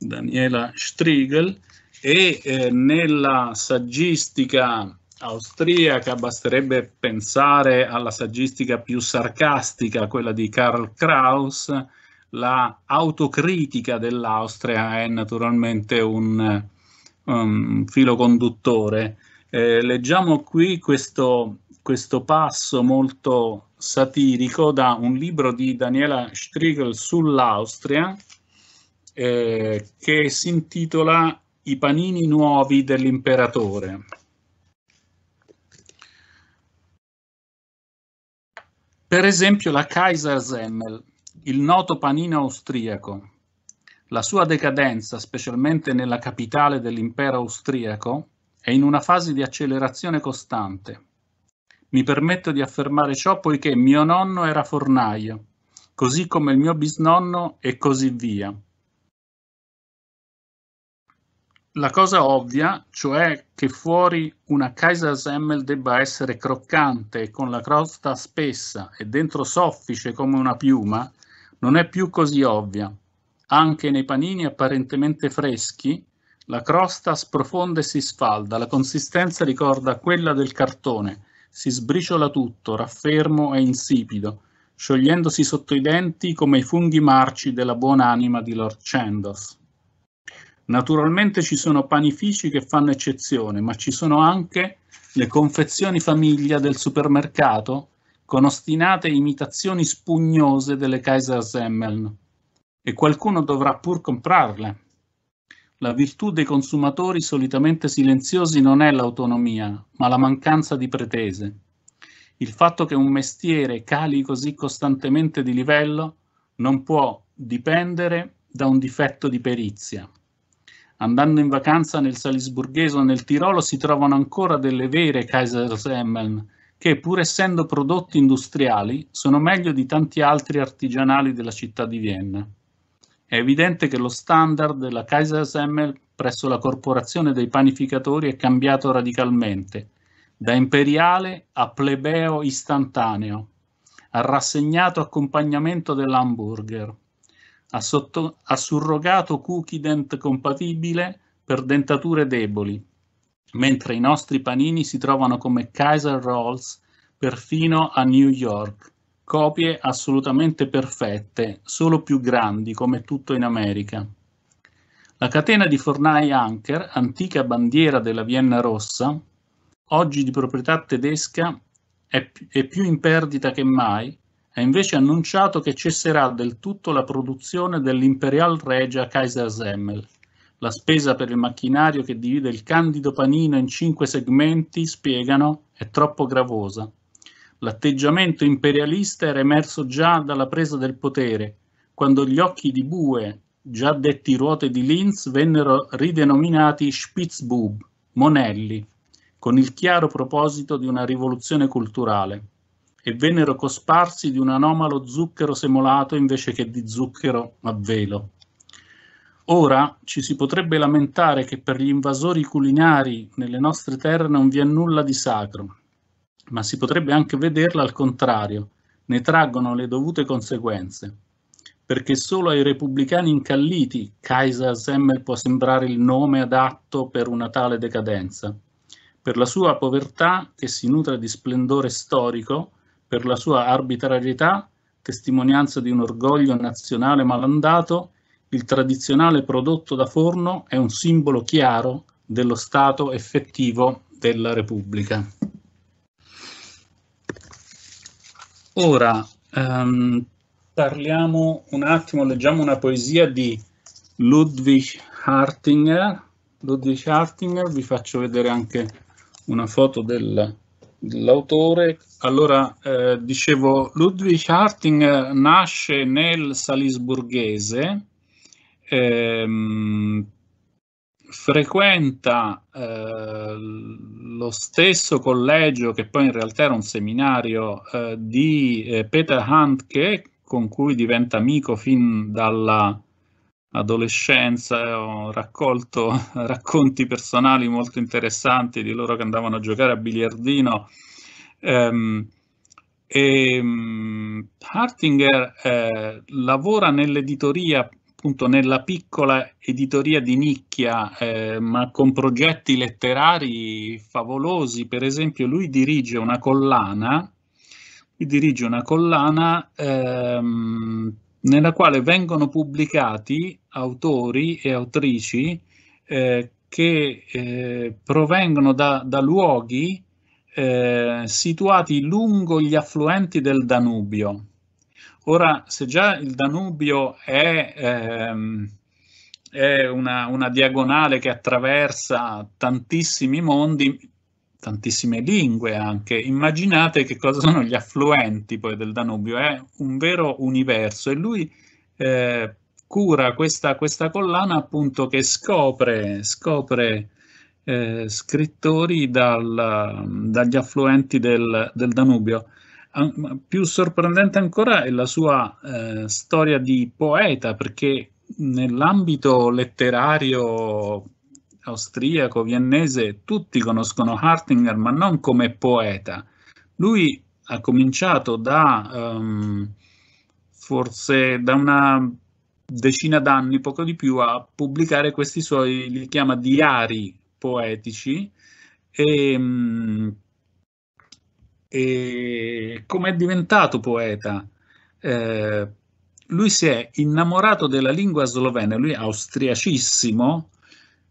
Speaker 2: Daniela Striegel e eh, nella saggistica austriaca basterebbe pensare alla saggistica più sarcastica, quella di Karl Kraus, la autocritica dell'Austria è naturalmente un, eh, un filo conduttore eh, leggiamo qui questo, questo, passo molto satirico da un libro di Daniela Striegel sull'Austria eh, che si intitola I panini nuovi dell'imperatore. Per esempio la Kaisersemmel, il noto panino austriaco. La sua decadenza, specialmente nella capitale dell'impero austriaco, è in una fase di accelerazione costante. Mi permetto di affermare ciò poiché mio nonno era fornaio, così come il mio bisnonno e così via. La cosa ovvia, cioè che fuori una Kaisersemmel debba essere croccante e con la crosta spessa e dentro soffice come una piuma, non è più così ovvia. Anche nei panini apparentemente freschi, la crosta sprofonda e si sfalda, la consistenza ricorda quella del cartone, si sbriciola tutto, raffermo e insipido, sciogliendosi sotto i denti come i funghi marci della buon'anima di Lord Chandos. Naturalmente ci sono panifici che fanno eccezione, ma ci sono anche le confezioni famiglia del supermercato con ostinate imitazioni spugnose delle Kaiser Semmeln. E qualcuno dovrà pur comprarle, la virtù dei consumatori solitamente silenziosi non è l'autonomia, ma la mancanza di pretese. Il fatto che un mestiere cali così costantemente di livello non può dipendere da un difetto di perizia. Andando in vacanza nel Salisburghese o nel Tirolo si trovano ancora delle vere Kaisersemmeln che, pur essendo prodotti industriali, sono meglio di tanti altri artigianali della città di Vienna. È evidente che lo standard della Kaisersemmel presso la corporazione dei panificatori è cambiato radicalmente, da imperiale a plebeo istantaneo, al rassegnato accompagnamento dell'hamburger, a, sotto, a surrogato cookie dent compatibile per dentature deboli, mentre i nostri panini si trovano come Kaiser Rolls perfino a New York copie assolutamente perfette, solo più grandi come tutto in America. La catena di fornai Anker, antica bandiera della Vienna rossa, oggi di proprietà tedesca è, più in perdita che mai, ha invece annunciato che cesserà del tutto la produzione dell'Imperial Regia Kaisersemmel. La spesa per il macchinario che divide il candido panino in cinque segmenti, spiegano, è troppo gravosa. L'atteggiamento imperialista era emerso già dalla presa del potere, quando gli occhi di bue, già detti ruote di Linz, vennero ridenominati Spitzbub, monelli, con il chiaro proposito di una rivoluzione culturale, e vennero cosparsi di un anomalo zucchero semolato invece che di zucchero a velo. Ora ci si potrebbe lamentare che per gli invasori culinari nelle nostre terre non vi è nulla di sacro, ma si potrebbe anche vederla al contrario, ne traggono le dovute conseguenze. Perché solo ai repubblicani incalliti Kaiser Semmel può sembrare il nome adatto per una tale decadenza. Per la sua povertà, che si nutre di splendore storico, per la sua arbitrarietà, testimonianza di un orgoglio nazionale malandato, il tradizionale prodotto da forno è un simbolo chiaro dello stato effettivo della Repubblica. Ora um, parliamo un attimo, leggiamo una poesia di Ludwig Hartinger. Ludwig Hartinger, vi faccio vedere anche una foto del, dell'autore. Allora, eh, dicevo, Ludwig Hartinger nasce nel salisburghese ehm, frequenta eh, lo stesso collegio che poi in realtà era un seminario eh, di eh, Peter Handke con cui diventa amico fin dalla adolescenza, ho raccolto racconti personali molto interessanti di loro che andavano a giocare a biliardino. Um, ehm, e, um, Hartinger eh, lavora nell'editoria appunto nella piccola editoria di nicchia, eh, ma con progetti letterari favolosi. Per esempio, lui dirige una collana, dirige una collana ehm, nella quale vengono pubblicati autori e autrici eh, che eh, provengono da, da luoghi eh, situati lungo gli affluenti del Danubio Ora, se già il Danubio è, ehm, è una, una, diagonale che attraversa tantissimi mondi, tantissime lingue anche, immaginate che cosa sono gli affluenti poi del Danubio, è un vero universo e lui eh, cura questa, questa, collana appunto che scopre, scopre eh, scrittori dal, dagli affluenti del, del Danubio più sorprendente ancora è la sua eh, storia di poeta, perché nell'ambito letterario austriaco, viennese, tutti conoscono Hartinger, ma non come poeta. Lui ha cominciato da um, forse da una decina d'anni, poco di più, a pubblicare questi suoi, li chiama diari poetici, e, um, e come è diventato poeta? Eh, lui si è innamorato della lingua slovena, lui è austriacissimo,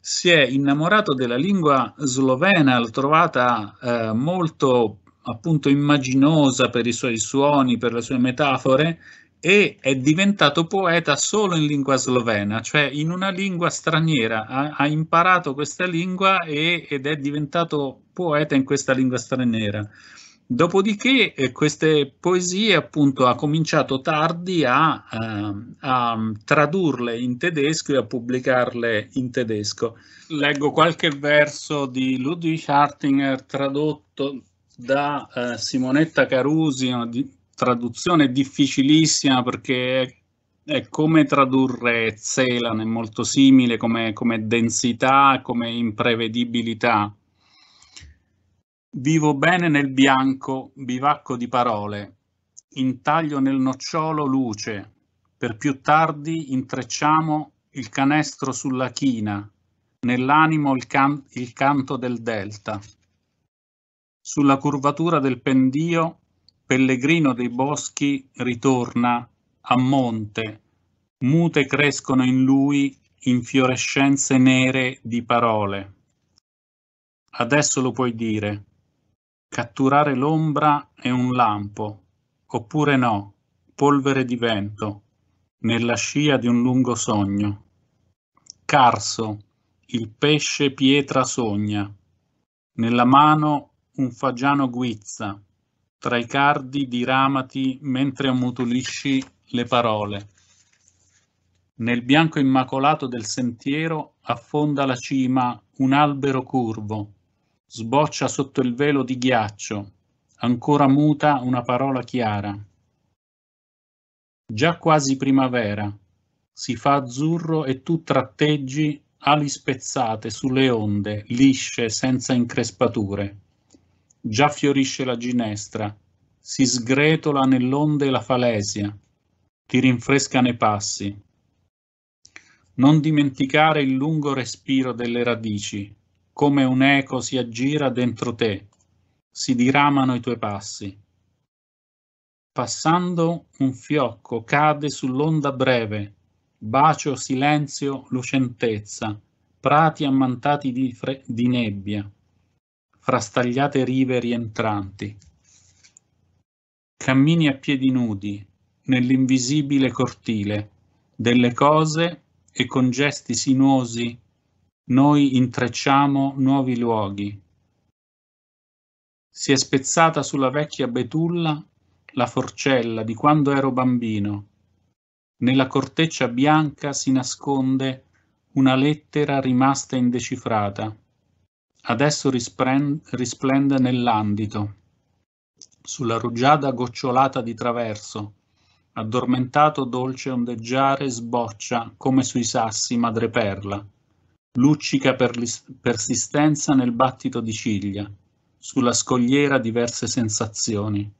Speaker 2: si è innamorato della lingua slovena, l'ha trovata eh, molto appunto immaginosa per i suoi suoni, per le sue metafore e è diventato poeta solo in lingua slovena, cioè in una lingua straniera, ha, ha imparato questa lingua e, ed è diventato poeta in questa lingua straniera. Dopodiché eh, queste poesie appunto ha cominciato tardi a, ehm, a, mm, tradurle in tedesco e a pubblicarle in tedesco. Leggo qualche verso di Ludwig Hartinger tradotto da eh, Simonetta Carusi, una di traduzione difficilissima perché è, è come tradurre Zelan, è molto simile come, come densità, come imprevedibilità Vivo bene nel bianco, bivacco di parole, intaglio nel nocciolo luce, per più tardi intrecciamo il canestro sulla china, nell'animo il, can il canto del delta. Sulla curvatura del pendio, pellegrino dei boschi ritorna a monte, mute crescono in lui infiorescenze nere di parole. Adesso lo puoi dire Catturare l'ombra e un lampo, oppure no, polvere di vento, nella scia di un lungo sogno. Carso, il pesce pietra sogna, nella mano un fagiano guizza, tra i cardi diramati mentre ammutolisci le parole. Nel bianco immacolato del sentiero affonda la cima un albero curvo, Sboccia sotto il velo di ghiaccio, ancora muta una parola chiara. Già quasi primavera, si fa azzurro e tu tratteggi ali spezzate sulle onde, lisce, senza increspature. Già fiorisce la ginestra, si sgretola nell'onde la falesia, ti rinfresca nei passi. Non dimenticare il lungo respiro delle radici, come un eco si aggira dentro te, si diramano i tuoi passi. Passando un fiocco cade sull'onda breve, bacio, silenzio, lucentezza, prati ammantati di, di nebbia, frastagliate rive rientranti. Cammini a piedi nudi nell'invisibile cortile delle cose e con gesti sinuosi noi intrecciamo nuovi luoghi. Si è spezzata sulla vecchia betulla la forcella di quando ero bambino. Nella corteccia bianca si nasconde una lettera rimasta indecifrata. Adesso risplende nell'andito, sulla rugiada gocciolata di traverso, addormentato dolce ondeggiare sboccia come sui sassi madreperla luccica per persistenza nel battito di ciglia, sulla scogliera diverse sensazioni.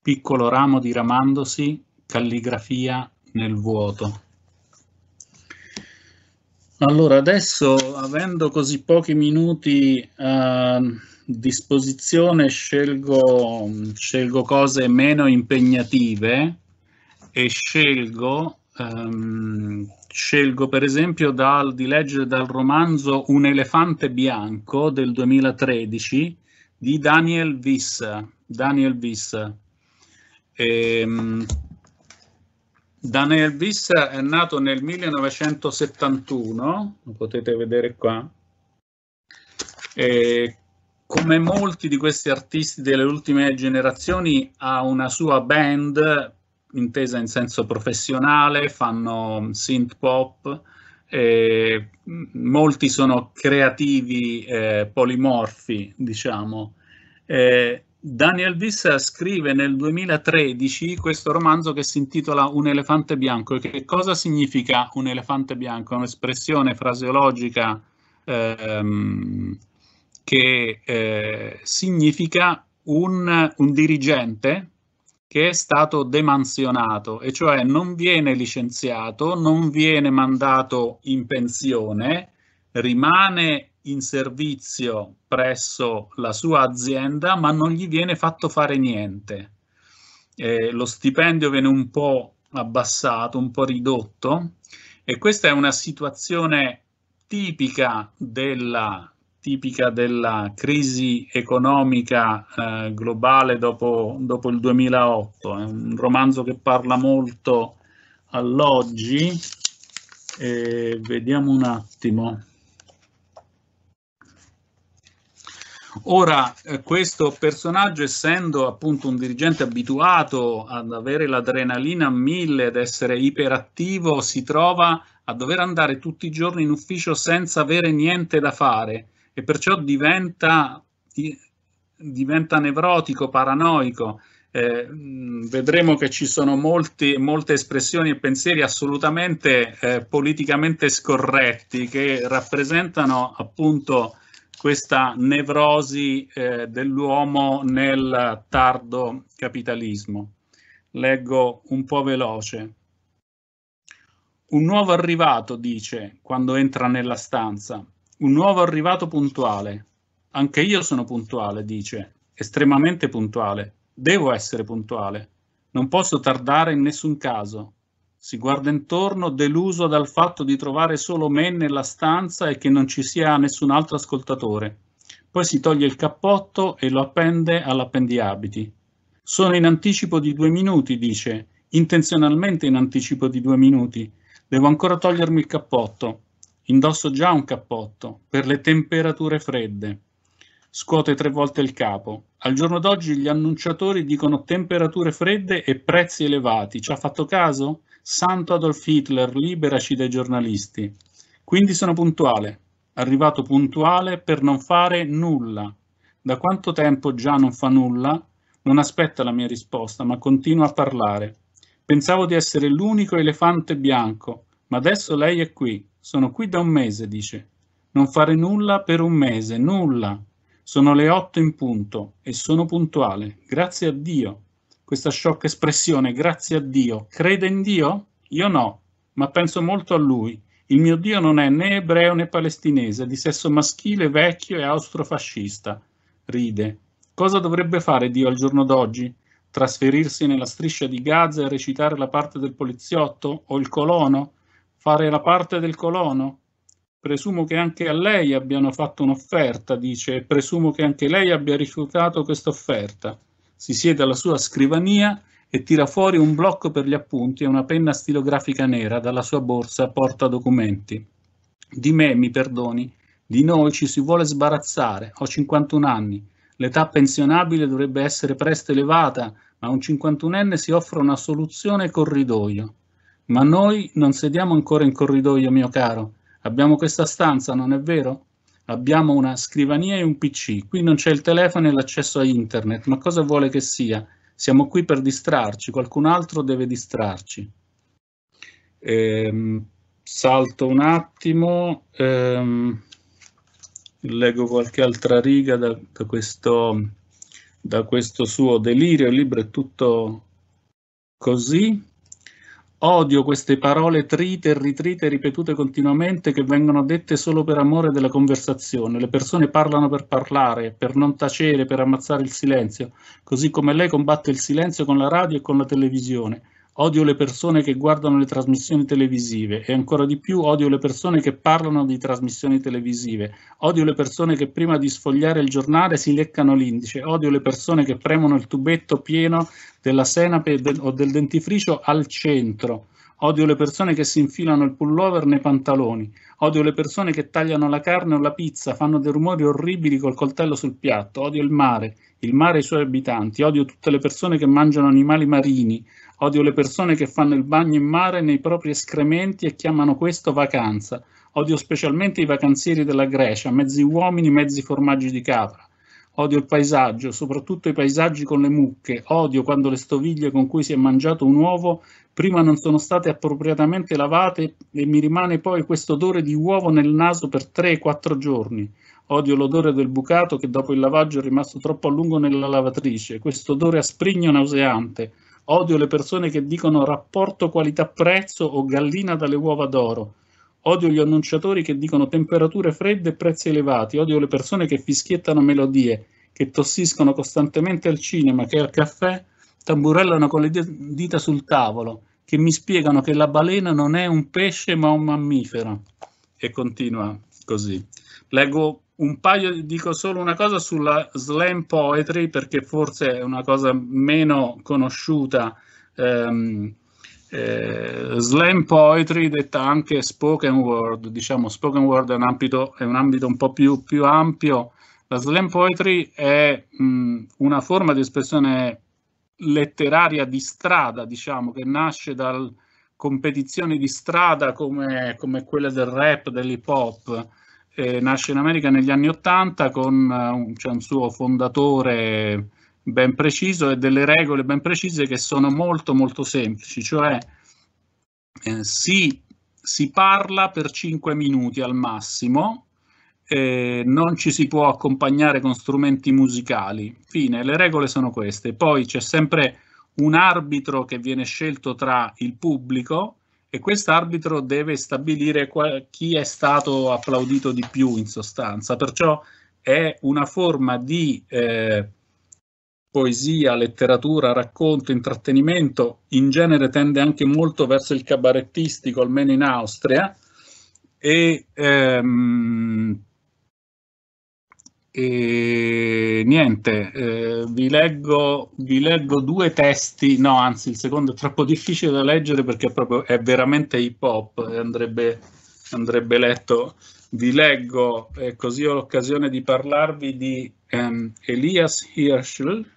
Speaker 2: Piccolo ramo diramandosi, calligrafia nel vuoto. Allora, adesso avendo così pochi minuti a ehm, disposizione, scelgo, scelgo cose meno impegnative e scelgo um, scelgo per esempio dal, di leggere dal romanzo Un elefante bianco del 2013 di Daniel Viss. Daniel Viss. Ehm, Daniel Viss è nato nel 1971, lo potete vedere qua, e come molti di questi artisti delle ultime generazioni ha una sua band intesa in senso professionale, fanno synth pop, eh, molti sono creativi eh, polimorfi, diciamo. Eh, Daniel Vissa scrive nel 2013 questo romanzo che si intitola Un elefante bianco. che cosa significa un elefante bianco? È un'espressione fraseologica ehm, che eh, significa un, un dirigente che è stato demansionato, e cioè non viene licenziato, non viene mandato in pensione, rimane in servizio presso la sua azienda, ma non gli viene fatto fare niente. Eh, lo stipendio viene un po' abbassato, un po' ridotto e questa è una situazione tipica della tipica della crisi economica eh, globale dopo, dopo, il 2008. È un romanzo che parla molto all'oggi. E vediamo un attimo. Ora, eh, questo personaggio, essendo appunto un dirigente abituato ad avere l'adrenalina a mille, ad essere iperattivo, si trova a dover andare tutti i giorni in ufficio senza avere niente da fare e perciò diventa, diventa nevrotico, paranoico. Eh, mm, vedremo che ci sono molti, molte espressioni e pensieri assolutamente eh, politicamente scorretti che rappresentano appunto questa nevrosi eh, dell'uomo nel tardo capitalismo. Leggo un po' veloce. Un nuovo arrivato, dice, quando entra nella stanza, un nuovo arrivato puntuale. Anche io sono puntuale, dice, estremamente puntuale. Devo essere puntuale. Non posso tardare in nessun caso. Si guarda intorno, deluso dal fatto di trovare solo me nella stanza e che non ci sia nessun altro ascoltatore. Poi si toglie il cappotto e lo appende all'appendiabiti. Sono in anticipo di due minuti, dice, intenzionalmente in anticipo di due minuti. Devo ancora togliermi il cappotto. Indosso già un cappotto, per le temperature fredde. Scuote tre volte il capo. Al giorno d'oggi gli annunciatori dicono temperature fredde e prezzi elevati. Ci ha fatto caso? Santo Adolf Hitler, liberaci dai giornalisti. Quindi sono puntuale. Arrivato puntuale per non fare nulla. Da quanto tempo già non fa nulla? Non aspetta la mia risposta, ma continua a parlare. Pensavo di essere l'unico elefante bianco, ma adesso lei è qui, sono qui da un mese, dice. Non fare nulla per un mese, nulla. Sono le otto in punto e sono puntuale. Grazie a Dio. Questa sciocca espressione, grazie a Dio. Crede in Dio? Io no, ma penso molto a Lui. Il mio Dio non è né ebreo né palestinese, di sesso maschile, vecchio e austrofascista. Ride. Cosa dovrebbe fare Dio al giorno d'oggi? Trasferirsi nella striscia di Gaza e recitare la parte del poliziotto o il colono? fare la parte del colono? Presumo che anche a lei abbiano fatto un'offerta, dice, e presumo che anche lei abbia rifiutato questa offerta. Si siede alla sua scrivania e tira fuori un blocco per gli appunti e una penna stilografica nera dalla sua borsa porta documenti. Di me, mi perdoni, di noi ci si vuole sbarazzare, ho 51 anni, l'età pensionabile dovrebbe essere presto elevata, ma un 51enne si offre una soluzione corridoio. Ma noi non sediamo ancora in corridoio, mio caro. Abbiamo questa stanza, non è vero? Abbiamo una scrivania e un PC. Qui non c'è il telefono e l'accesso a internet, ma cosa vuole che sia? Siamo qui per distrarci, qualcun altro deve distrarci. Ehm, salto un attimo, ehm, leggo qualche altra riga da, da, questo, da questo suo delirio, il libro è tutto così. Odio queste parole trite e ritrite ripetute continuamente che vengono dette solo per amore della conversazione. Le persone parlano per parlare, per non tacere, per ammazzare il silenzio, così come lei combatte il silenzio con la radio e con la televisione. Odio le persone che guardano le trasmissioni televisive e ancora di più odio le persone che parlano di trasmissioni televisive. Odio le persone che prima di sfogliare il giornale si leccano l'indice. Odio le persone che premono il tubetto pieno della senape o del dentifricio al centro. Odio le persone che si infilano il pullover nei pantaloni. Odio le persone che tagliano la carne o la pizza, fanno dei rumori orribili col coltello sul piatto. Odio il mare, il mare e i suoi abitanti. Odio tutte le persone che mangiano animali marini. Odio le persone che fanno il bagno in mare nei propri escrementi e chiamano questo vacanza. Odio specialmente i vacanzieri della Grecia, mezzi uomini, mezzi formaggi di capra. Odio il paesaggio, soprattutto i paesaggi con le mucche. Odio quando le stoviglie con cui si è mangiato un uovo prima non sono state appropriatamente lavate e mi rimane poi questo odore di uovo nel naso per 3-4 giorni. Odio l'odore del bucato che dopo il lavaggio è rimasto troppo a lungo nella lavatrice, questo odore asprigno nauseante. Odio le persone che dicono rapporto qualità-prezzo o gallina dalle uova d'oro. Odio gli annunciatori che dicono temperature fredde e prezzi elevati. Odio le persone che fischiettano melodie, che tossiscono costantemente al cinema, che al caffè tamburellano con le dita sul tavolo, che mi spiegano che la balena non è un pesce ma un mammifero. E continua così. Leggo un paio, dico solo una cosa sulla slam poetry perché forse è una cosa meno conosciuta. Um, eh, slam poetry, detta anche spoken word, diciamo spoken word è un ambito, è un, ambito un, po' più, più, ampio. La slam poetry è mh, una forma di espressione letteraria di strada, diciamo, che nasce da competizioni di strada come, come quelle del rap, dell'hip hop eh, nasce in America negli anni 80 con eh, un, cioè un, suo fondatore ben preciso e delle regole ben precise che sono molto molto semplici, cioè eh, si, si, parla per 5 minuti al massimo, eh, non ci si può accompagnare con strumenti musicali, fine, le regole sono queste, poi c'è sempre un arbitro che viene scelto tra il pubblico e quest'arbitro deve stabilire chi è stato applaudito di più in sostanza, perciò è una forma di eh, poesia, letteratura, racconto, intrattenimento, in genere tende anche molto verso il cabarettistico, almeno in Austria, e ehm, e niente, eh, vi, leggo, vi, leggo, due testi, no anzi il secondo è troppo difficile da leggere perché è, proprio, è veramente hip hop, andrebbe, andrebbe, letto. Vi leggo, eh, così ho l'occasione di parlarvi di um, Elias Hirschl,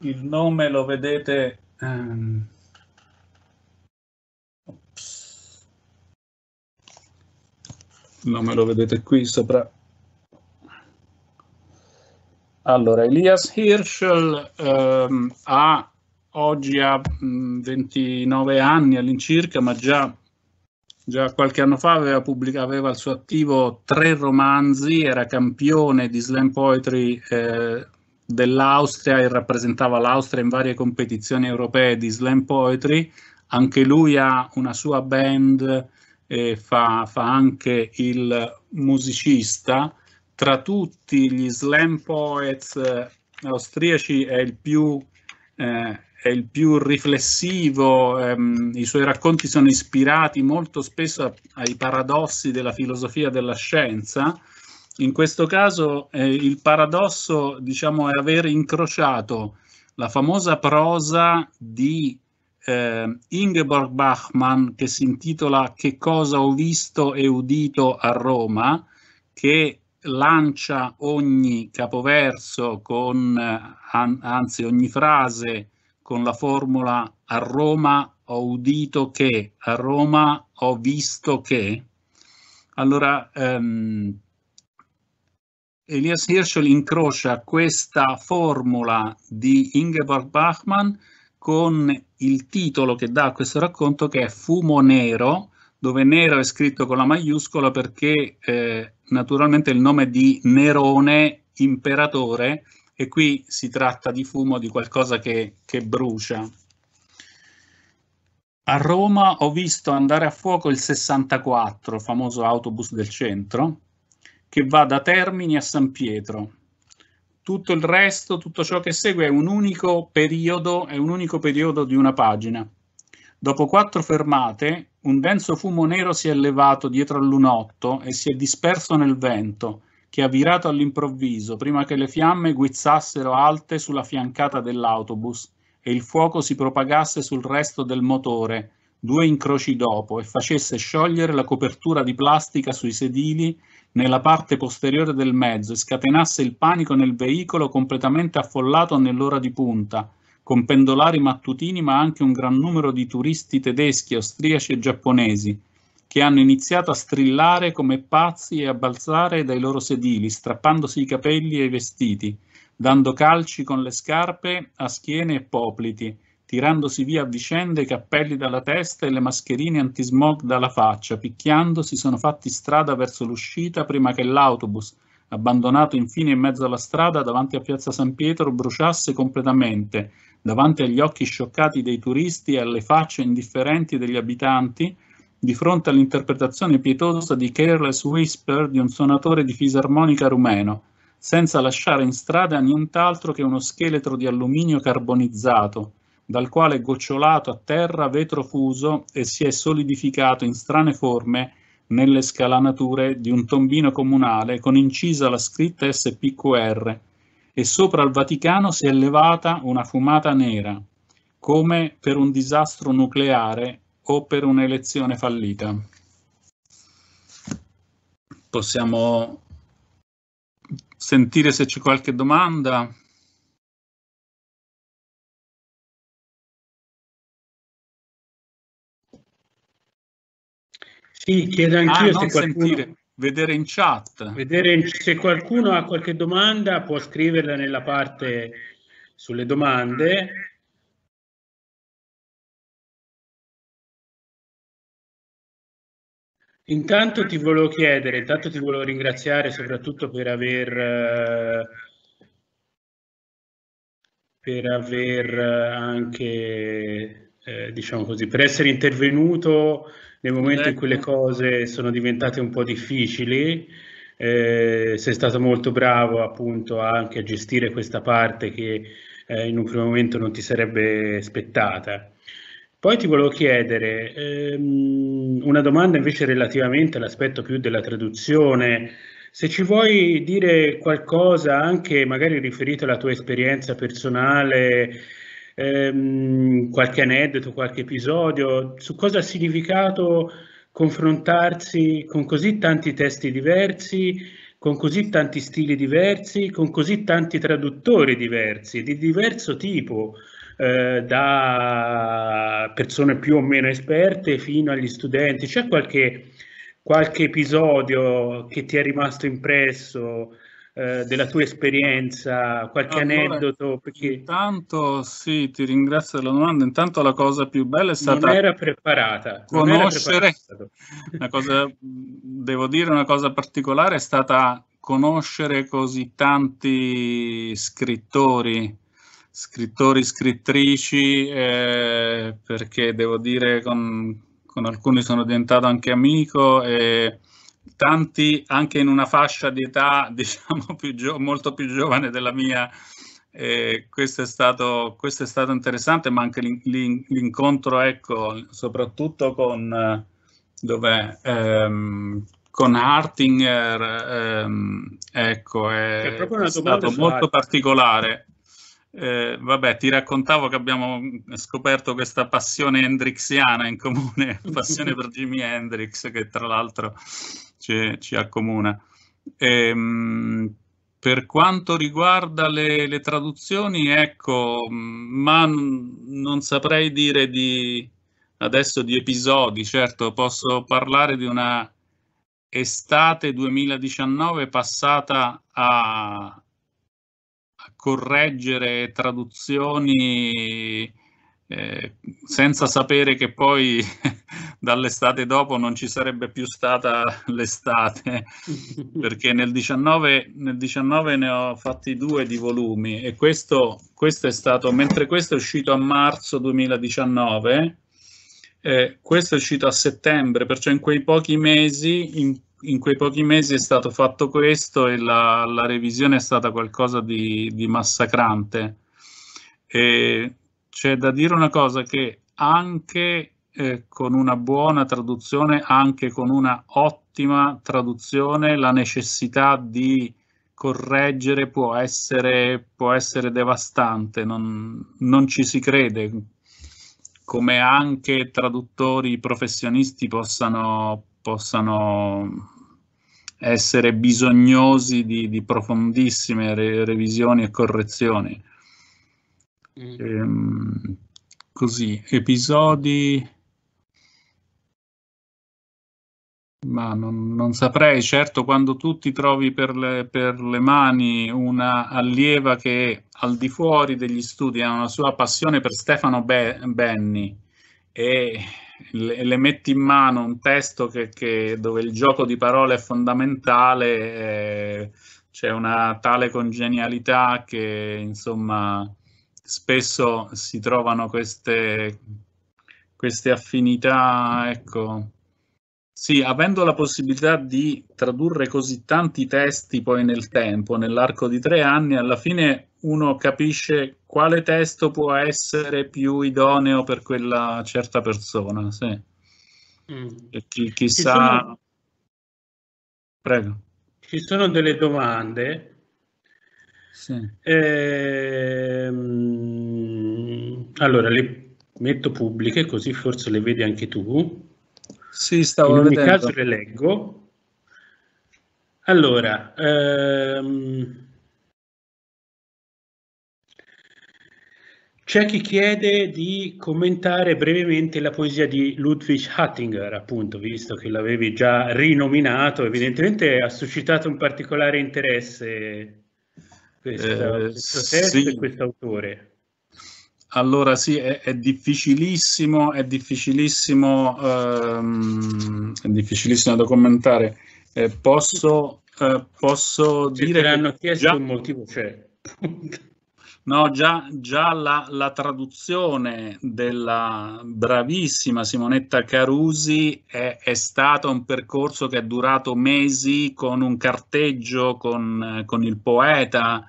Speaker 2: il nome lo vedete... Um, il nome lo vedete qui sopra allora, Elias Hirschel ehm, ha oggi ha 29 mm, anni all'incirca, ma già, già, qualche anno fa aveva, pubblicato, aveva al suo attivo tre romanzi, era campione di slam poetry eh, dell'Austria e rappresentava l'Austria in varie competizioni europee di slam poetry. Anche lui ha una sua band e fa, fa anche il musicista tra tutti gli slam poets eh, austriaci è il più, eh, è il più riflessivo, ehm, i suoi racconti sono ispirati molto spesso a, ai paradossi della filosofia della scienza. In questo caso eh, il paradosso diciamo, è aver incrociato la famosa prosa di eh, Ingeborg Bachmann che si intitola Che cosa ho visto e udito a Roma, che lancia ogni capoverso con, eh, anzi ogni frase con la formula a Roma ho udito che, a Roma ho visto che, allora ehm, Elias Hirschel incrocia questa formula di Ingeborg Bachmann con il titolo che dà a questo racconto che è Fumo Nero, dove nero è scritto con la maiuscola perché eh, naturalmente il nome di Nerone, imperatore, e qui si tratta di fumo, di qualcosa che, che brucia. A Roma ho visto andare a fuoco il 64, famoso autobus del centro, che va da Termini a San Pietro. Tutto il resto, tutto ciò che segue è un unico periodo, è un unico periodo di una pagina. Dopo quattro fermate, un denso fumo nero si è elevato dietro all'unotto e si è disperso nel vento, che ha virato all'improvviso prima che le fiamme guizzassero alte sulla fiancata dell'autobus e il fuoco si propagasse sul resto del motore, due incroci dopo, e facesse sciogliere la copertura di plastica sui sedili nella parte posteriore del mezzo e scatenasse il panico nel veicolo completamente affollato nell'ora di punta, con pendolari mattutini ma anche un gran numero di turisti tedeschi, austriaci e giapponesi, che hanno iniziato a strillare come pazzi e a balzare dai loro sedili, strappandosi i capelli e i vestiti, dando calci con le scarpe a schiene e popliti, tirandosi via a vicenda i cappelli dalla testa e le mascherine antismog dalla faccia, picchiandosi sono fatti strada verso l'uscita prima che l'autobus, abbandonato infine in mezzo alla strada davanti a Piazza San Pietro, bruciasse completamente, davanti agli occhi scioccati dei turisti e alle facce indifferenti degli abitanti, di fronte all'interpretazione pietosa di Careless Whisper di un suonatore di fisarmonica rumeno, senza lasciare in strada nient'altro che uno scheletro di alluminio carbonizzato, dal quale è gocciolato a terra vetro fuso e si è solidificato in strane forme nelle scalanature di un tombino comunale con incisa la scritta SPQR, e sopra il Vaticano si è levata una fumata nera, come per un disastro nucleare o per un'elezione fallita. Possiamo sentire se c'è qualche domanda.
Speaker 1: Sì, chiedo anch'io ah, se qualcuno... Sentire vedere in chat. Vedere se qualcuno ha qualche domanda può scriverla nella parte sulle domande. Intanto ti volevo chiedere, intanto ti volevo ringraziare soprattutto per aver, eh, per aver eh, anche, eh, diciamo così, per essere intervenuto nel momento in cui le ecco. cose sono diventate un po' difficili, eh, sei stato molto bravo appunto anche a gestire questa parte che eh, in un primo momento non ti sarebbe spettata. Poi ti volevo chiedere ehm, una domanda invece relativamente all'aspetto più della traduzione. Se ci vuoi dire qualcosa anche magari riferito alla tua esperienza personale, ehm, qualche aneddoto, qualche episodio, su cosa ha significato confrontarsi con così tanti testi diversi, con così tanti stili diversi, con così tanti traduttori diversi, di diverso tipo, eh, da persone più o meno esperte fino agli studenti. C'è qualche, qualche episodio che ti è rimasto impresso? Eh, della tua esperienza, qualche allora, aneddoto? Perché... Intanto
Speaker 2: sì, ti ringrazio
Speaker 1: della domanda. Intanto la cosa più bella è stata... Non era preparata. Conoscere,
Speaker 2: era cosa, devo dire una cosa particolare, è stata conoscere così tanti scrittori scrittori, scrittrici, eh, perché devo dire con, con alcuni sono diventato anche amico e tanti anche in una fascia di età diciamo più molto più giovane della mia, e eh, questo, è stato, questo, è stato, interessante, ma anche l'incontro, ecco, soprattutto con, eh, dov'è, ehm, con Hartinger, ehm, ecco, è, è, è stato molto Hartinger. particolare. Eh, vabbè, ti raccontavo che abbiamo scoperto questa passione hendrixiana in comune, passione per Jimi Hendrix, che tra l'altro ci, ci accomuna. Ehm, per quanto riguarda le, le, traduzioni, ecco, ma non saprei dire di, adesso di episodi, certo posso parlare di una estate 2019 passata a, correggere traduzioni eh, senza sapere che poi dall'estate dopo non ci sarebbe più stata l'estate, perché nel 19, nel 19 ne ho fatti due di volumi e questo, questo è stato, mentre questo è uscito a marzo 2019, eh, questo è uscito a settembre, perciò in quei pochi mesi in in quei pochi mesi è stato fatto questo e la, la revisione è stata qualcosa di, di massacrante. c'è da dire una cosa che anche eh, con una buona traduzione, anche con una ottima traduzione, la necessità di correggere può essere, può essere devastante, non, non ci si crede, come anche traduttori professionisti possano, possano essere bisognosi di, di profondissime re, revisioni e correzioni. Mm. Ehm, così, episodi... Ma non, non, saprei, certo quando tu ti trovi per le, per le, mani una allieva che al di fuori degli studi ha una sua passione per Stefano Be- Benni e le, le, metti in mano un testo che, che, dove il gioco di parole è fondamentale, eh, c'è una tale congenialità che insomma spesso si trovano queste, queste affinità, ecco. Sì, avendo la possibilità di tradurre così tanti testi poi nel tempo, nell'arco di tre anni, alla fine uno capisce quale testo può essere più idoneo per quella certa persona, sì.
Speaker 1: Mm. Chi, chissà... Ci sono... Prego. Ci sono delle domande. Sì. Ehm, allora, le metto pubbliche così forse le vedi anche tu. Sì, stavo In ogni vedendo. caso le leggo. Allora, ehm, C'è chi chiede di commentare brevemente la poesia di Ludwig Hattinger, appunto, visto che l'avevi già rinominato, evidentemente ha suscitato un particolare interesse questa, eh, questo testo sì. e questo autore.
Speaker 2: Allora sì, è, è difficilissimo, è difficilissimo, ehm, è difficilissimo da commentare. Eh, posso, eh, posso cioè, dire... Te l'hanno chiesto già... un motivo, Cioè. No, già, già la, la, traduzione della bravissima Simonetta Carusi è, è stato un percorso che è durato mesi con un carteggio con, con il poeta,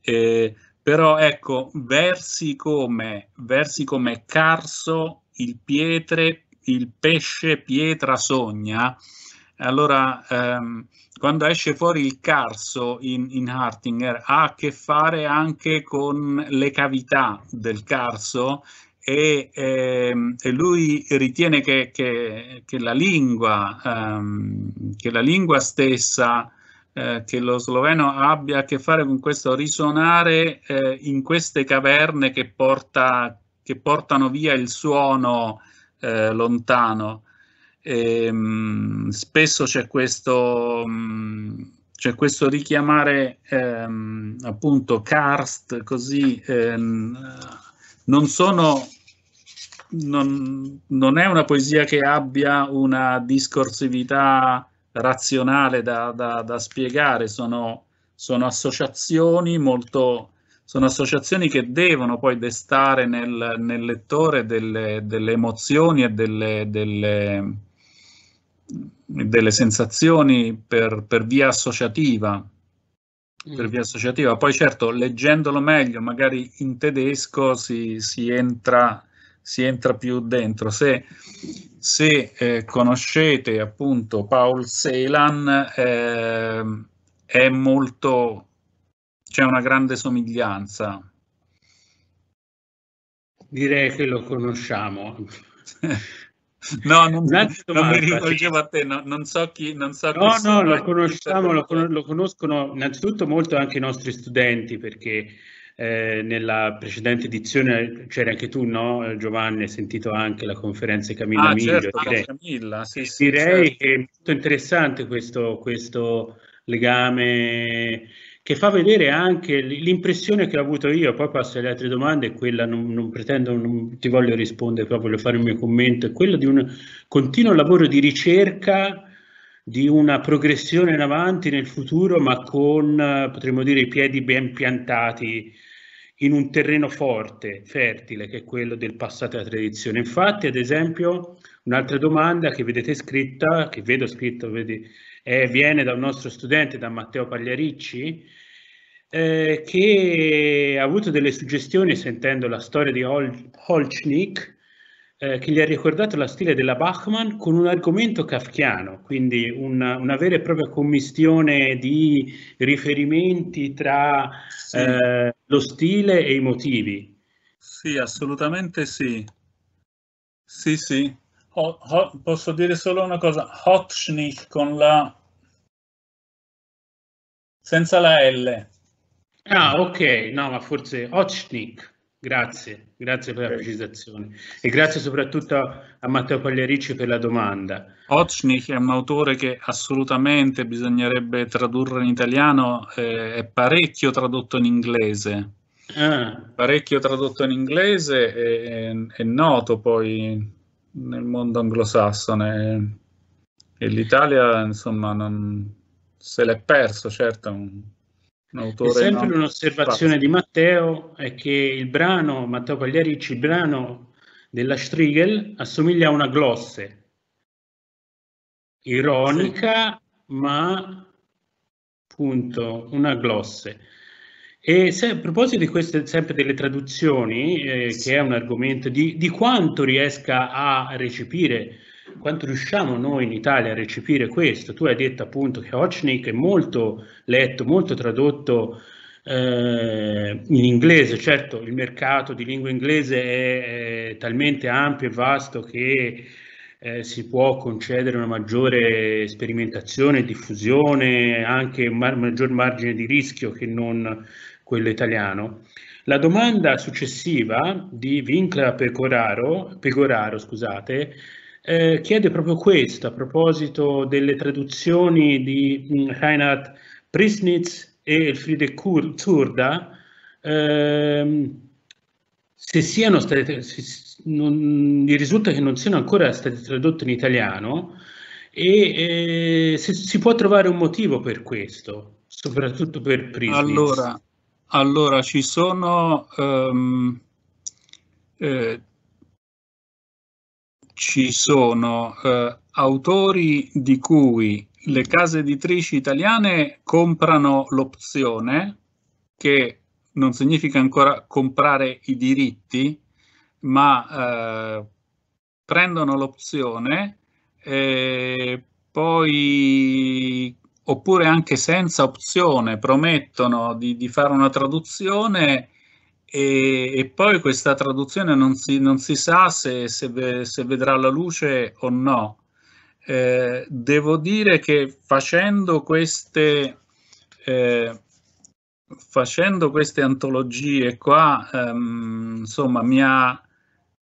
Speaker 2: eh, però ecco, versi come, versi come Carso, il pietre, il pesce, pietra, sogna, allora... Ehm, quando esce fuori il carso in, in, Hartinger ha a che fare anche con le cavità del carso e, ehm, e lui ritiene che, che, che, la, lingua, ehm, che la lingua, stessa eh, che lo sloveno abbia a che fare con questo risuonare eh, in queste caverne che, porta, che, portano via il suono eh, lontano. E, ehm, spesso c'è questo, mh, mm, questo richiamare ehm, appunto Karst così ehm, non sono non, non, è una poesia che abbia una discorsività razionale da, da, da spiegare, sono, sono, associazioni molto sono associazioni che devono poi destare nel, nel lettore delle, delle, emozioni e delle, delle delle sensazioni per, per via associativa, per mm. via associativa. Poi certo, leggendolo meglio, magari in tedesco si, si, entra, si entra, più dentro. Se, se eh, conoscete appunto Paul Celan, eh, è molto, c'è una grande somiglianza. Direi che lo conosciamo. No, non, non mi rivolgevo a te, no, non so chi... Non so no, no, lo
Speaker 1: conosciamo, lo, con, lo, conoscono innanzitutto molto anche i nostri studenti, perché eh, nella precedente edizione c'era anche tu, no, Giovanni, hai sentito anche la conferenza di Camilla ah, Miglio. Certo, direi,
Speaker 2: Camilla,
Speaker 1: sì, sì, direi certo. che è molto interessante questo, questo legame che fa vedere anche l'impressione che ho avuto io, poi passo alle altre domande, quella non, non pretendo, non ti voglio rispondere, però voglio fare il mio commento, è quello di un continuo lavoro di ricerca di una progressione in avanti nel futuro, ma con, potremmo dire, i piedi ben piantati in un terreno forte, fertile, che è quello del passato e della tradizione. Infatti, ad esempio, un'altra domanda che vedete scritta, che vedo scritta, vedi, è, viene da un nostro studente, da Matteo Pagliaricci, eh, che ha avuto delle suggestioni sentendo la storia di Hol- Holchnik, eh, che gli ha ricordato la stile della Bachmann con un argomento kafkiano, quindi una, una vera e propria commistione di riferimenti tra sì. eh, lo stile e i motivi. Sì, assolutamente sì. Sì, sì. Ho, ho, posso dire
Speaker 2: solo una cosa, Hotchnik con la... senza
Speaker 1: la L. Ah, ok, no, ma forse Ochnik. Grazie, grazie per la precisazione e grazie soprattutto a Matteo Pagliaricci per la domanda.
Speaker 2: Ochnik è un autore che assolutamente bisognerebbe tradurre in italiano, eh, è parecchio tradotto in inglese. Ah. Parecchio tradotto in inglese è, è, è noto poi nel mondo anglosassone e l'Italia insomma non, se l'è perso certo. Autore, sempre no? un'osservazione Spazio. di
Speaker 1: Matteo è che il brano, Matteo Pagliarici, il brano della Striegel assomiglia a una glosse, ironica sì. ma appunto una glosse. E se, a proposito di queste, sempre delle traduzioni, eh, sì. che è un argomento di, di quanto riesca a recepire quanto riusciamo noi in Italia a recepire questo? Tu hai detto appunto che Hochnik è molto letto, molto tradotto eh, in inglese, certo il mercato di lingua inglese è, è talmente ampio e vasto che eh, si può concedere una maggiore sperimentazione, diffusione, anche un mar maggior margine di rischio che non quello italiano. La domanda successiva di Vincla Pecoraro, Pegoraro, scusate, eh, chiede proprio questo a proposito delle traduzioni di mm, Reinhard Prisnitz e Elfriede Zurda, ehm, se siano state, se, non, risulta che non siano ancora state tradotte in italiano e eh, se si può trovare un motivo per questo, soprattutto per Prisnitz. Allora, allora ci sono... Um...
Speaker 2: Eh, ci sono eh, autori di cui le case editrici italiane comprano l'opzione, che non significa ancora comprare i diritti, ma eh, prendono l'opzione eh, poi oppure anche senza opzione promettono di, di fare una traduzione e, e, poi questa traduzione non si, non si sa se, se, se, vedrà la luce o no. Eh, devo dire che facendo queste, eh, facendo queste antologie qua, ehm, insomma, mi ha,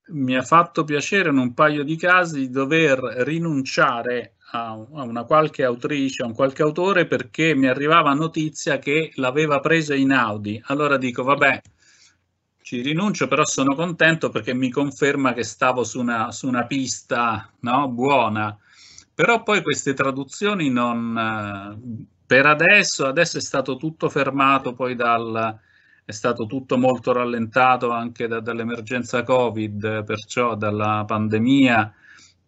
Speaker 2: mi ha, fatto piacere in un paio di casi dover rinunciare a, a una qualche autrice, a un qualche autore, perché mi arrivava notizia che l'aveva presa in Audi. Allora dico, vabbè, ci rinuncio, però sono contento perché mi conferma che stavo su una, su una pista no, buona. Però poi queste traduzioni non... Eh, per adesso, adesso è stato tutto fermato poi dal, è stato tutto molto rallentato anche da, dall'emergenza Covid, perciò dalla pandemia.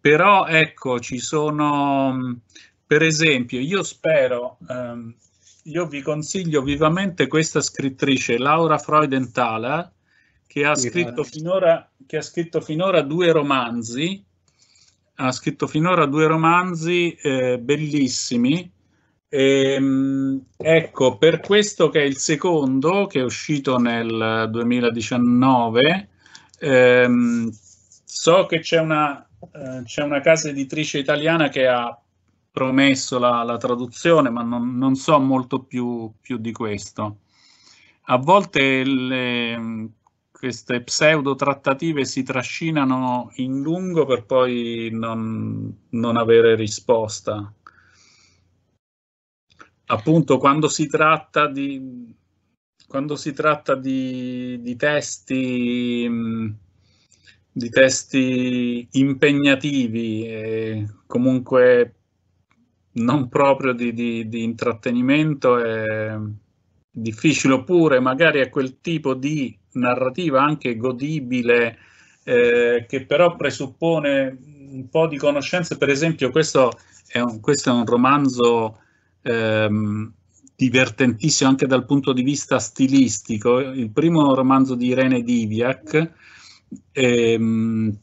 Speaker 2: Però ecco, ci sono, per esempio, io spero, ehm, io vi consiglio vivamente questa scrittrice Laura Freudenthaler, che ha, scritto eh, finora, che ha scritto finora due romanzi, ha scritto finora due romanzi eh, bellissimi. E, ehm, ecco, per questo che è il secondo, che è uscito nel 2019, ehm, so che c'è una, eh, c'è una, casa editrice italiana che ha promesso la, la traduzione, ma non, non so molto più, più, di questo. A volte le, queste pseudo trattative si trascinano in lungo per poi non, non avere risposta. Appunto, quando si tratta di, si tratta di, di, testi, di testi impegnativi e comunque non proprio di, di, di intrattenimento è difficile, oppure magari è quel tipo di narrativa anche godibile, eh, che però presuppone un po' di conoscenze. Per esempio, questo è un, questo è un romanzo ehm, divertentissimo anche dal punto di vista stilistico. Il primo romanzo di Irene Diviak, ehm,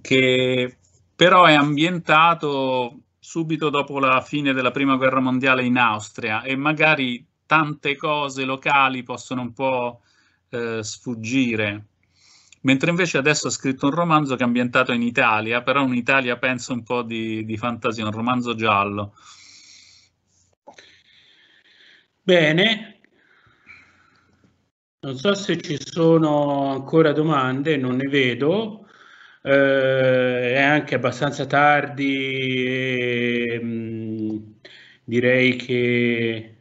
Speaker 2: che però è ambientato subito dopo la fine della prima guerra mondiale in Austria e magari tante cose locali possono un po' Eh, sfuggire. Mentre invece adesso ha scritto un romanzo che è ambientato in Italia, però un'Italia penso un po' di, di fantasia, un romanzo giallo.
Speaker 1: Bene, non so se ci sono ancora domande, non ne vedo. Eh, è anche abbastanza tardi, e, mh, mm, direi che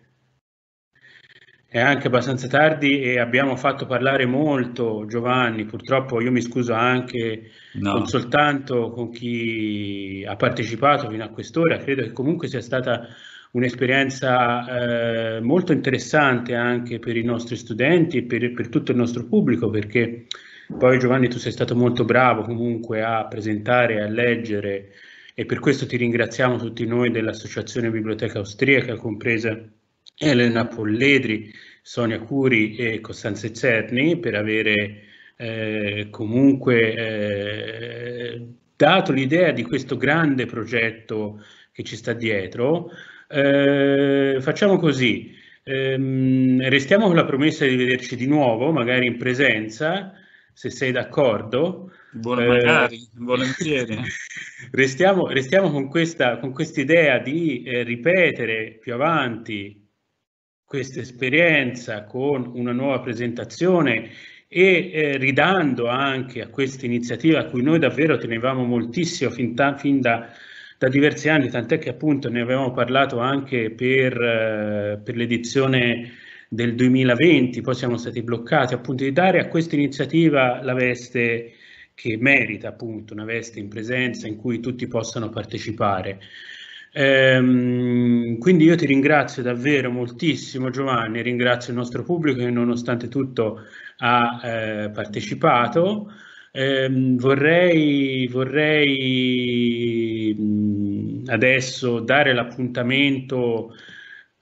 Speaker 1: è anche abbastanza tardi e abbiamo fatto parlare molto Giovanni, purtroppo io mi scuso anche no. non soltanto con chi ha partecipato fino a quest'ora, credo che comunque sia stata un'esperienza eh, molto interessante anche per i nostri studenti e per, per tutto il nostro pubblico perché poi Giovanni tu sei stato molto bravo comunque a presentare, a leggere e per questo ti ringraziamo tutti noi dell'Associazione Biblioteca Austriaca, compresa Elena Polledri, Sonia Curi e Costanza Cerni per avere eh, comunque eh, dato l'idea di questo grande progetto che ci sta dietro. Eh, facciamo così, ehm, restiamo con la promessa di vederci di nuovo, magari in presenza, se sei d'accordo. Buona magari, eh, volentieri. restiamo, restiamo con questa con quest'idea di eh, ripetere più avanti questa esperienza con una nuova presentazione e eh, ridando anche a questa iniziativa a cui noi davvero tenevamo moltissimo fin, ta, fin da, da, diversi anni, tant'è che appunto ne avevamo parlato anche per, eh, per l'edizione del 2020, poi siamo stati bloccati, appunto di dare a questa iniziativa la veste che merita appunto una veste in presenza in cui tutti possano partecipare. Ehm, quindi io ti ringrazio davvero moltissimo Giovanni, ringrazio il nostro pubblico che nonostante tutto ha eh, partecipato. Ehm, vorrei, vorrei adesso dare l'appuntamento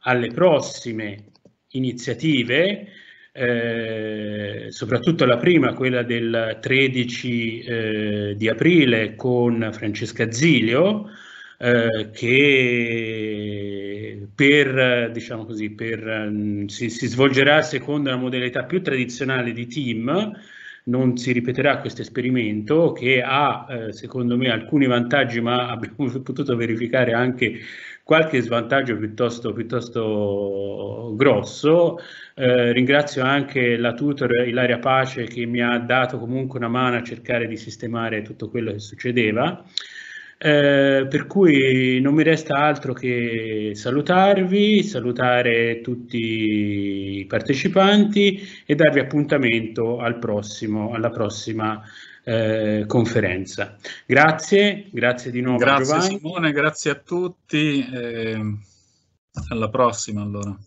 Speaker 1: alle prossime iniziative, eh, soprattutto la prima, quella del 13 eh, di aprile con Francesca Zilio, eh, che per, diciamo così, per, mm, si, si, svolgerà secondo la modalità più tradizionale di team, non si ripeterà questo esperimento che ha eh, secondo me alcuni vantaggi ma abbiamo potuto verificare anche qualche svantaggio piuttosto, piuttosto grosso. Eh, ringrazio anche la tutor Ilaria Pace che mi ha dato comunque una mano a cercare di sistemare tutto quello che succedeva. Eh, per cui non mi resta altro che salutarvi, salutare tutti i partecipanti e darvi appuntamento al prossimo, alla prossima eh, conferenza. Grazie, grazie di nuovo. Grazie Giovanni.
Speaker 2: Simone, grazie a tutti. Eh, alla prossima allora.